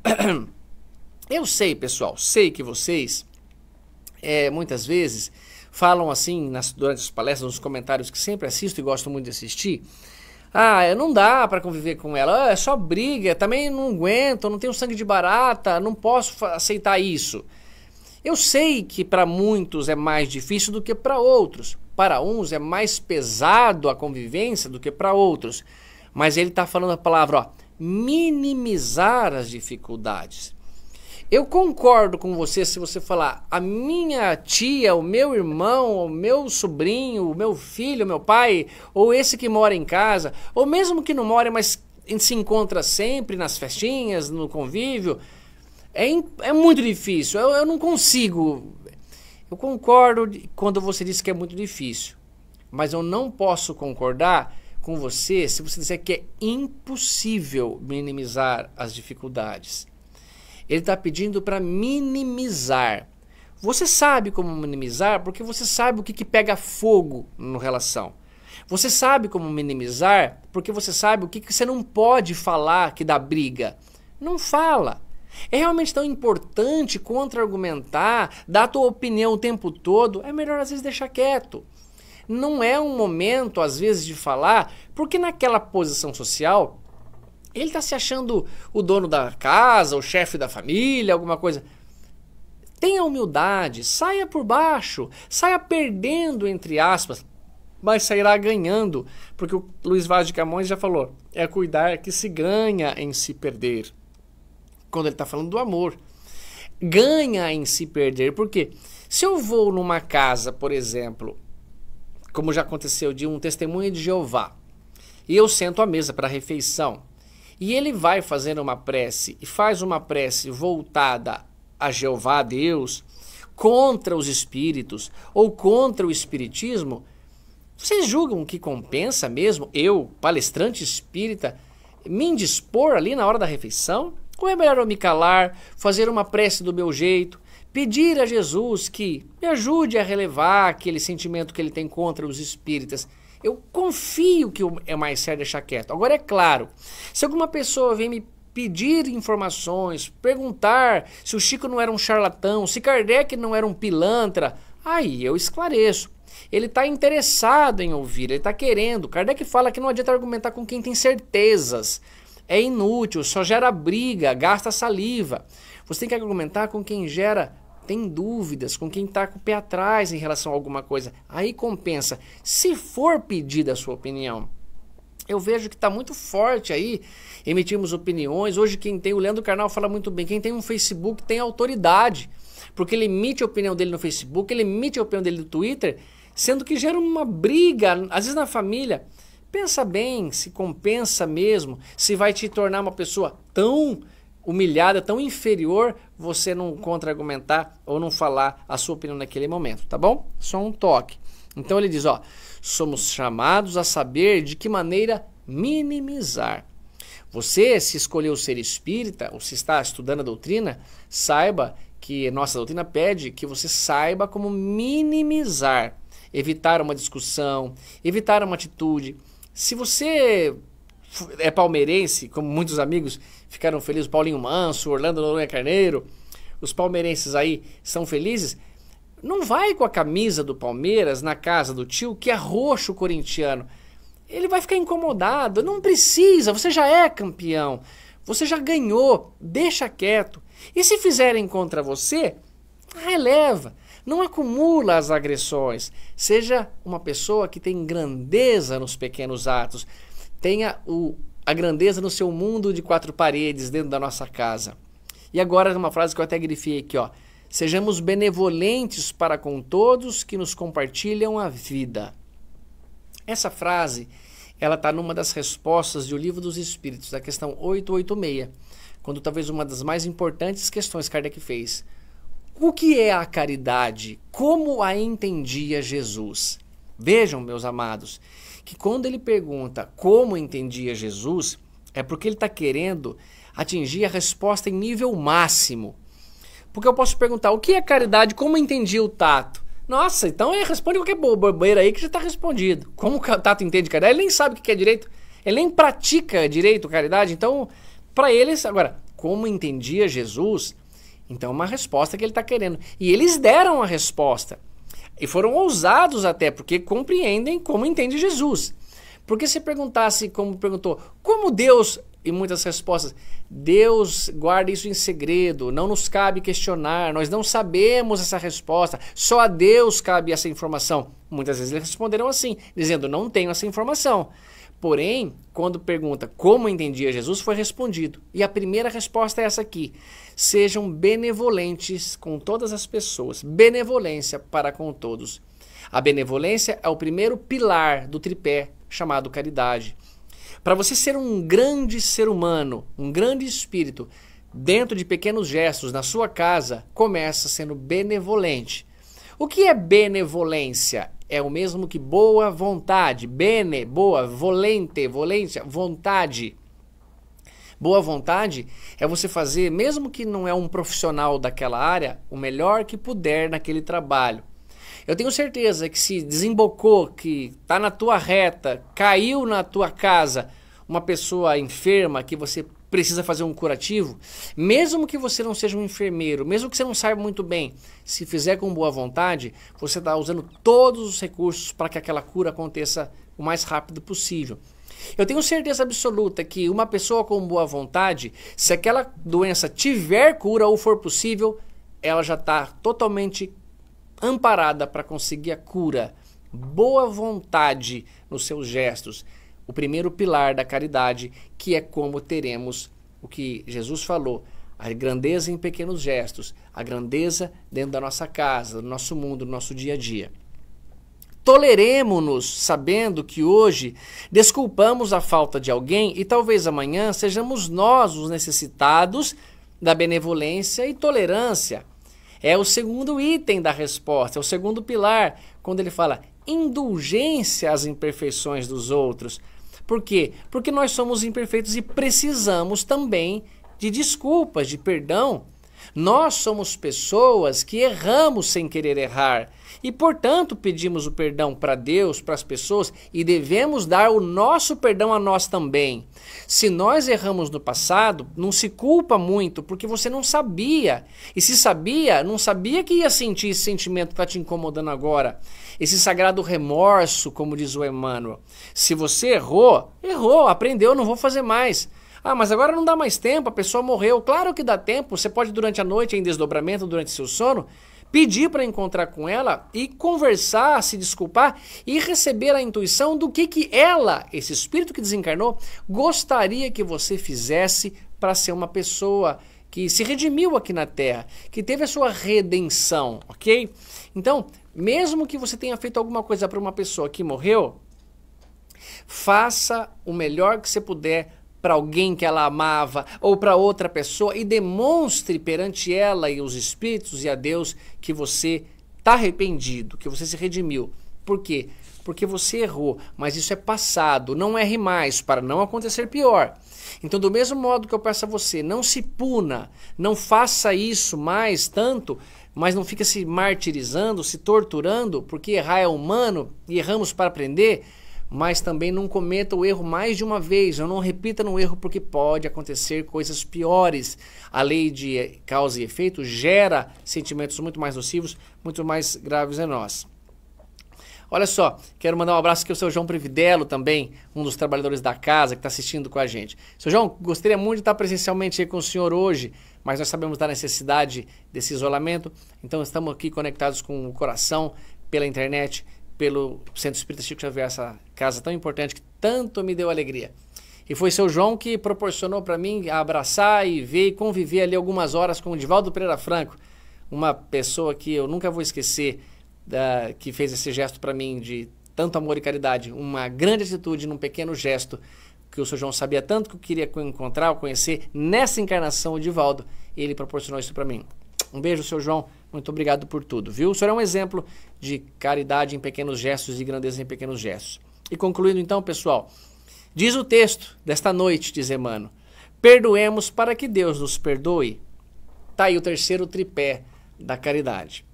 Eu sei, pessoal, sei que vocês é, muitas vezes falam assim nas, durante as palestras, nos comentários que sempre assisto e gosto muito de assistir ah, não dá para conviver com ela, ah, é só briga, também não aguento, não tenho sangue de barata, não posso aceitar isso. Eu sei que para muitos é mais difícil do que para outros. Para uns é mais pesado a convivência do que para outros. Mas ele está falando a palavra, ó, minimizar as dificuldades. Eu concordo com você se você falar, a minha tia, o meu irmão, o meu sobrinho, o meu filho, o meu pai, ou esse que mora em casa, ou mesmo que não mora, mas se encontra sempre nas festinhas, no convívio. É, é muito difícil, eu, eu não consigo. Eu concordo quando você diz que é muito difícil, mas eu não posso concordar com você se você disser que é impossível minimizar as dificuldades. Ele está pedindo para minimizar. Você sabe como minimizar porque você sabe o que, que pega fogo no relação. Você sabe como minimizar porque você sabe o que, que você não pode falar que dá briga. Não fala. É realmente tão importante contra-argumentar, dar a tua opinião o tempo todo? É melhor às vezes deixar quieto. Não é um momento, às vezes, de falar, porque naquela posição social ele está se achando o dono da casa, o chefe da família, alguma coisa. Tenha humildade, saia por baixo, saia perdendo, entre aspas, mas sairá ganhando, porque o Luiz Vaz de Camões já falou: é cuidar que se ganha em se perder. Quando ele está falando do amor, ganha em se perder, porque se eu vou numa casa, por exemplo, como já aconteceu de um testemunho de Jeová, e eu sento à mesa para a refeição, e ele vai fazendo uma prece, e faz uma prece voltada a Jeová, Deus, contra os espíritos ou contra o espiritismo. Vocês julgam que compensa mesmo eu, palestrante espírita, me indispor ali na hora da refeição? Ou é melhor eu me calar, fazer uma prece do meu jeito, pedir a Jesus que me ajude a relevar aquele sentimento que ele tem contra os espíritas? Eu confio que é mais certo deixar quieto. Agora é claro, se alguma pessoa vem me pedir informações, perguntar se o Chico não era um charlatão, se Kardec não era um pilantra, aí eu esclareço. Ele está interessado em ouvir, ele está querendo. Kardec fala que não adianta argumentar com quem tem certezas. É inútil, só gera briga, gasta saliva. Você tem que argumentar com quem gera tem dúvidas, com quem está com o pé atrás em relação a alguma coisa. Aí compensa. Se for pedida a sua opinião, eu vejo que está muito forte aí, emitimos opiniões. Hoje, quem tem, o Leandro Carnal fala muito bem, quem tem um Facebook tem autoridade, porque ele emite a opinião dele no Facebook, ele emite a opinião dele no Twitter, sendo que gera uma briga, às vezes na família. Pensa bem se compensa mesmo, se vai te tornar uma pessoa tão humilhada, tão inferior, você não contra-argumentar ou não falar a sua opinião naquele momento, tá bom? Só um toque. Então ele diz, ó, somos chamados a saber de que maneira minimizar. Você, se escolheu ser espírita ou se está estudando a doutrina, saiba que nossa doutrina pede que você saiba como minimizar, evitar uma discussão, evitar uma atitude. Se você é palmeirense, como muitos amigos ficaram felizes, Paulinho Manso, Orlando Noronha Carneiro, os palmeirenses aí são felizes, não vai com a camisa do Palmeiras na casa do tio que é roxo corintiano. Ele vai ficar incomodado, não precisa, você já é campeão, você já ganhou, deixa quieto. E se fizerem contra você, releva. Não acumula as agressões. Seja uma pessoa que tem grandeza nos pequenos atos tenha o, a grandeza no seu mundo de quatro paredes dentro da nossa casa. E agora uma frase que eu até grifei aqui, ó. Sejamos benevolentes para com todos que nos compartilham a vida. Essa frase, ela está numa das respostas do Livro dos Espíritos, da questão 886, quando talvez uma das mais importantes questões Kardec fez. O que é a caridade? Como a entendia Jesus? Vejam, meus amados, que quando ele pergunta como entendia Jesus, é porque ele está querendo atingir a resposta em nível máximo. Porque eu posso perguntar o que é caridade, como entendia o tato? Nossa, então ele responde qualquer bobeira aí que já está respondido. Como o Tato entende caridade? Ele nem sabe o que é direito. Ele nem pratica direito caridade. Então, para eles, agora, como entendia Jesus? Então, é uma resposta que ele está querendo. E eles deram a resposta. E foram ousados até, porque compreendem como entende Jesus. Porque se perguntasse, como perguntou, como Deus, e muitas respostas, Deus guarda isso em segredo, não nos cabe questionar, nós não sabemos essa resposta, só a Deus cabe essa informação. Muitas vezes eles responderam assim, dizendo, não tenho essa informação. Porém, quando pergunta como entendia Jesus, foi respondido. E a primeira resposta é essa aqui: sejam benevolentes com todas as pessoas, benevolência para com todos. A benevolência é o primeiro pilar do tripé chamado caridade. Para você ser um grande ser humano, um grande espírito, dentro de pequenos gestos na sua casa, começa sendo benevolente. O que é benevolência? é o mesmo que boa vontade, bene, boa, volente, volência, vontade. Boa vontade é você fazer, mesmo que não é um profissional daquela área, o melhor que puder naquele trabalho. Eu tenho certeza que se desembocou, que está na tua reta, caiu na tua casa uma pessoa enferma que você precisa fazer um curativo, mesmo que você não seja um enfermeiro, mesmo que você não saiba muito bem, se fizer com boa vontade, você está usando todos os recursos para que aquela cura aconteça o mais rápido possível. Eu tenho certeza absoluta que uma pessoa com boa vontade, se aquela doença tiver cura ou for possível, ela já está totalmente amparada para conseguir a cura. Boa vontade nos seus gestos o primeiro pilar da caridade, que é como teremos o que Jesus falou, a grandeza em pequenos gestos, a grandeza dentro da nossa casa, do nosso mundo, do nosso dia a dia. Toleremos-nos sabendo que hoje desculpamos a falta de alguém e talvez amanhã sejamos nós os necessitados da benevolência e tolerância. É o segundo item da resposta, é o segundo pilar, quando ele fala indulgência às imperfeições dos outros. Por quê? Porque nós somos imperfeitos e precisamos também de desculpas, de perdão nós somos pessoas que erramos sem querer errar e, portanto, pedimos o perdão para Deus, para as pessoas e devemos dar o nosso perdão a nós também. Se nós erramos no passado, não se culpa muito porque você não sabia. E se sabia, não sabia que ia sentir esse sentimento que está te incomodando agora. Esse sagrado remorso, como diz o Emmanuel. Se você errou, errou, aprendeu, não vou fazer mais. Ah, mas agora não dá mais tempo, a pessoa morreu. Claro que dá tempo, você pode durante a noite, em desdobramento, durante seu sono, pedir para encontrar com ela e conversar, se desculpar e receber a intuição do que, que ela, esse espírito que desencarnou, gostaria que você fizesse para ser uma pessoa que se redimiu aqui na Terra, que teve a sua redenção, ok? Então, mesmo que você tenha feito alguma coisa para uma pessoa que morreu, faça o melhor que você puder para alguém que ela amava ou para outra pessoa e demonstre perante ela e os espíritos e a Deus que você está arrependido, que você se redimiu. Por quê? Porque você errou, mas isso é passado, não erre mais para não acontecer pior. Então, do mesmo modo que eu peço a você, não se puna, não faça isso mais tanto, mas não fica se martirizando, se torturando, porque errar é humano e erramos para aprender mas também não cometa o erro mais de uma vez, ou não repita no erro, porque pode acontecer coisas piores. A lei de causa e efeito gera sentimentos muito mais nocivos, muito mais graves em nós. Olha só, quero mandar um abraço aqui ao seu João Prividelo também, um dos trabalhadores da casa que está assistindo com a gente. Seu João, gostaria muito de estar presencialmente aí com o senhor hoje, mas nós sabemos da necessidade desse isolamento, então estamos aqui conectados com o coração pela internet pelo Centro Espírita Chico Xavier, essa casa tão importante que tanto me deu alegria. E foi seu João que proporcionou para mim abraçar e ver e conviver ali algumas horas com o Divaldo Pereira Franco, uma pessoa que eu nunca vou esquecer, da, que fez esse gesto para mim de tanto amor e caridade, uma grande atitude num pequeno gesto que o seu João sabia tanto que eu queria encontrar, conhecer nessa encarnação o Divaldo, e ele proporcionou isso para mim. Um beijo, seu João. Muito obrigado por tudo, viu? O senhor é um exemplo de caridade em pequenos gestos e grandeza em pequenos gestos. E concluindo então, pessoal, diz o texto desta noite de Zemano: Perdoemos para que Deus nos perdoe. Está aí o terceiro tripé da caridade.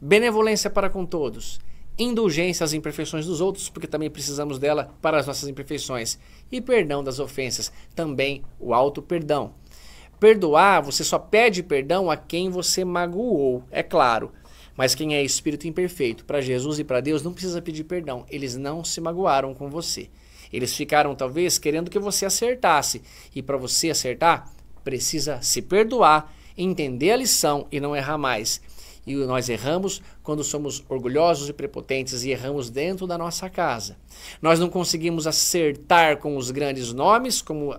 Benevolência para com todos, indulgência às imperfeições dos outros, porque também precisamos dela para as nossas imperfeições, e perdão das ofensas, também o alto perdão perdoar, você só pede perdão a quem você magoou, é claro. Mas quem é espírito imperfeito, para Jesus e para Deus, não precisa pedir perdão. Eles não se magoaram com você. Eles ficaram talvez querendo que você acertasse. E para você acertar, precisa se perdoar, entender a lição e não errar mais. E nós erramos quando somos orgulhosos e prepotentes e erramos dentro da nossa casa. Nós não conseguimos acertar com os grandes nomes, como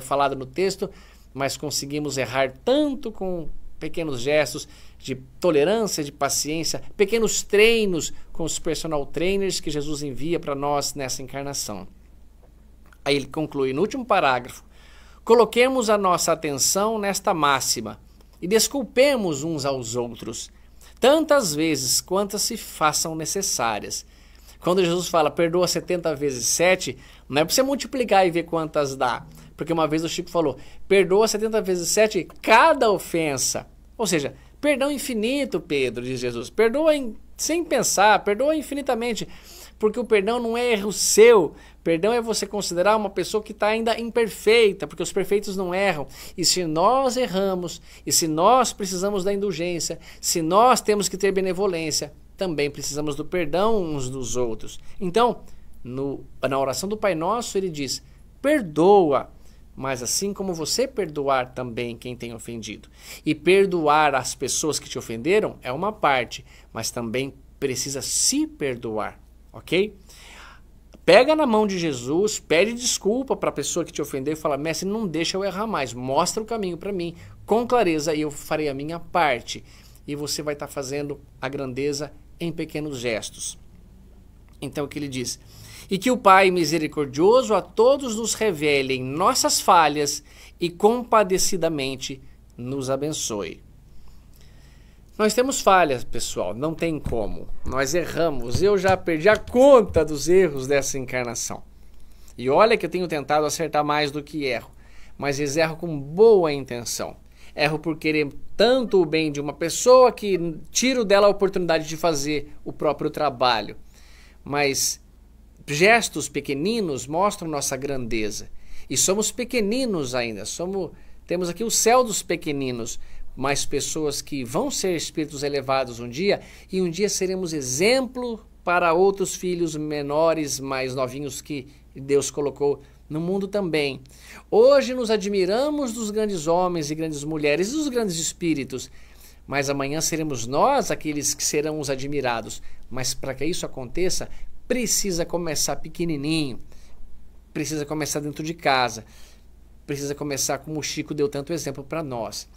falado no texto, mas conseguimos errar tanto com pequenos gestos de tolerância, de paciência, pequenos treinos com os personal trainers que Jesus envia para nós nessa encarnação. Aí ele conclui no último parágrafo: coloquemos a nossa atenção nesta máxima e desculpemos uns aos outros, tantas vezes quantas se façam necessárias. Quando Jesus fala perdoa 70 vezes 7, não é para você multiplicar e ver quantas dá. Porque uma vez o Chico falou: perdoa 70 vezes 7 cada ofensa. Ou seja, perdão infinito, Pedro, diz Jesus. Perdoa em, sem pensar, perdoa infinitamente. Porque o perdão não é erro seu. Perdão é você considerar uma pessoa que está ainda imperfeita, porque os perfeitos não erram. E se nós erramos, e se nós precisamos da indulgência, se nós temos que ter benevolência, também precisamos do perdão uns dos outros. Então, no, na oração do Pai Nosso, ele diz: perdoa mas assim como você perdoar também quem tem ofendido. E perdoar as pessoas que te ofenderam é uma parte, mas também precisa se perdoar, ok? Pega na mão de Jesus, pede desculpa para a pessoa que te ofendeu e fala: Mestre, não deixa eu errar mais, mostra o caminho para mim com clareza e eu farei a minha parte. E você vai estar tá fazendo a grandeza em pequenos gestos. Então, o que ele diz? e que o Pai misericordioso a todos nos revele em nossas falhas e compadecidamente nos abençoe. Nós temos falhas, pessoal, não tem como. Nós erramos. Eu já perdi a conta dos erros dessa encarnação. E olha que eu tenho tentado acertar mais do que erro, mas erro com boa intenção. Erro por querer tanto o bem de uma pessoa que tiro dela a oportunidade de fazer o próprio trabalho. Mas gestos pequeninos mostram nossa grandeza. E somos pequeninos ainda, somos, temos aqui o céu dos pequeninos, mas pessoas que vão ser espíritos elevados um dia e um dia seremos exemplo para outros filhos menores, mais novinhos que Deus colocou no mundo também. Hoje nos admiramos dos grandes homens e grandes mulheres e dos grandes espíritos, mas amanhã seremos nós aqueles que serão os admirados. Mas para que isso aconteça, precisa começar pequenininho, precisa começar dentro de casa, precisa começar como o Chico deu tanto exemplo para nós.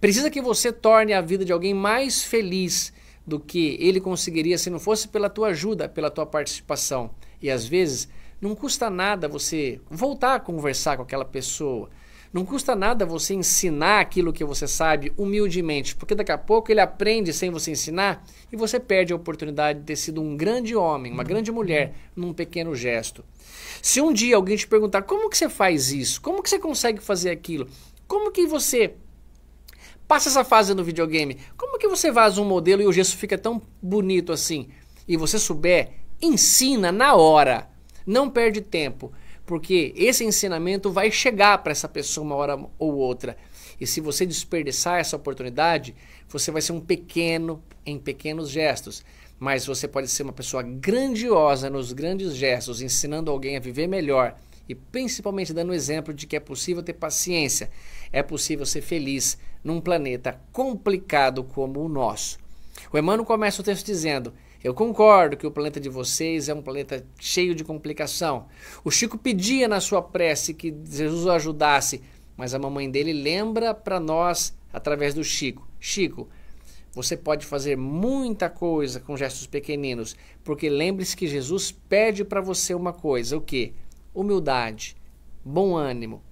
Precisa que você torne a vida de alguém mais feliz do que ele conseguiria se não fosse pela tua ajuda, pela tua participação. E às vezes não custa nada você voltar a conversar com aquela pessoa, não custa nada você ensinar aquilo que você sabe humildemente, porque daqui a pouco ele aprende sem você ensinar e você perde a oportunidade de ter sido um grande homem, uma grande mulher, num pequeno gesto. Se um dia alguém te perguntar como que você faz isso, como que você consegue fazer aquilo, como que você passa essa fase no videogame, como que você vaza um modelo e o gesso fica tão bonito assim? E você souber, ensina na hora, não perde tempo porque esse ensinamento vai chegar para essa pessoa uma hora ou outra. E se você desperdiçar essa oportunidade, você vai ser um pequeno em pequenos gestos. Mas você pode ser uma pessoa grandiosa nos grandes gestos, ensinando alguém a viver melhor e principalmente dando o exemplo de que é possível ter paciência, é possível ser feliz num planeta complicado como o nosso. O Emmanuel começa o texto dizendo: eu concordo que o planeta de vocês é um planeta cheio de complicação. O Chico pedia na sua prece que Jesus o ajudasse, mas a mamãe dele lembra para nós através do Chico: Chico, você pode fazer muita coisa com gestos pequeninos, porque lembre-se que Jesus pede para você uma coisa: o que? Humildade, bom ânimo,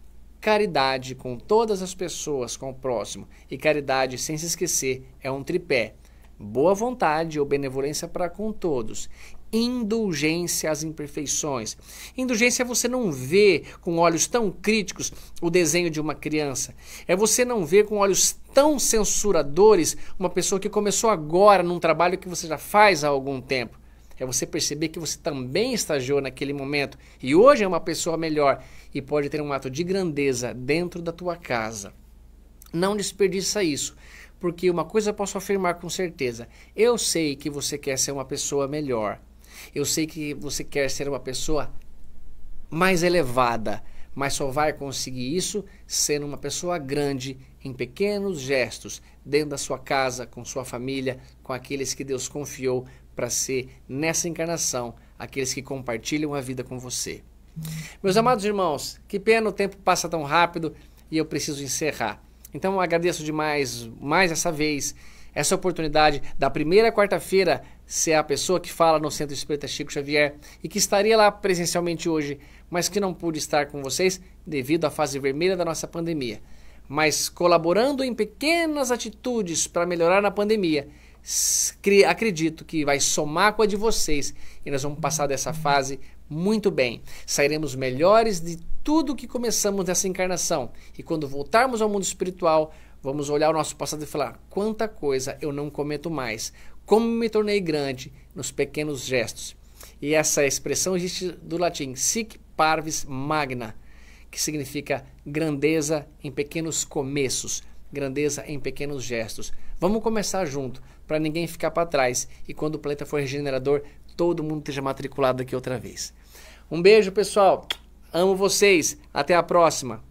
caridade com todas as pessoas, com o próximo. E caridade, sem se esquecer, é um tripé: boa vontade ou benevolência para com todos. Indulgência às imperfeições. Indulgência é você não ver com olhos tão críticos o desenho de uma criança. É você não ver com olhos tão censuradores uma pessoa que começou agora num trabalho que você já faz há algum tempo. É você perceber que você também estagiou naquele momento e hoje é uma pessoa melhor e pode ter um ato de grandeza dentro da tua casa. Não desperdiça isso porque uma coisa eu posso afirmar com certeza: eu sei que você quer ser uma pessoa melhor. Eu sei que você quer ser uma pessoa mais elevada, mas só vai conseguir isso sendo uma pessoa grande em pequenos gestos, dentro da sua casa, com sua família, com aqueles que Deus confiou para ser nessa encarnação, aqueles que compartilham a vida com você. Meus amados irmãos, que pena o tempo passa tão rápido e eu preciso encerrar. Então agradeço demais, mais essa vez, essa oportunidade da primeira quarta-feira ser a pessoa que fala no Centro Espírita Chico Xavier e que estaria lá presencialmente hoje, mas que não pude estar com vocês devido à fase vermelha da nossa pandemia. Mas colaborando em pequenas atitudes para melhorar na pandemia, acredito que vai somar com a de vocês e nós vamos passar dessa fase muito bem. Sairemos melhores de tudo o que começamos nessa encarnação. E quando voltarmos ao mundo espiritual, vamos olhar o nosso passado e falar: quanta coisa eu não cometo mais, como me tornei grande nos pequenos gestos. E essa expressão existe do latim sic parvis magna, que significa grandeza em pequenos começos, grandeza em pequenos gestos. Vamos começar junto, para ninguém ficar para trás e quando o planeta for regenerador, todo mundo esteja matriculado aqui outra vez. Um beijo, pessoal! Amo vocês. Até a próxima.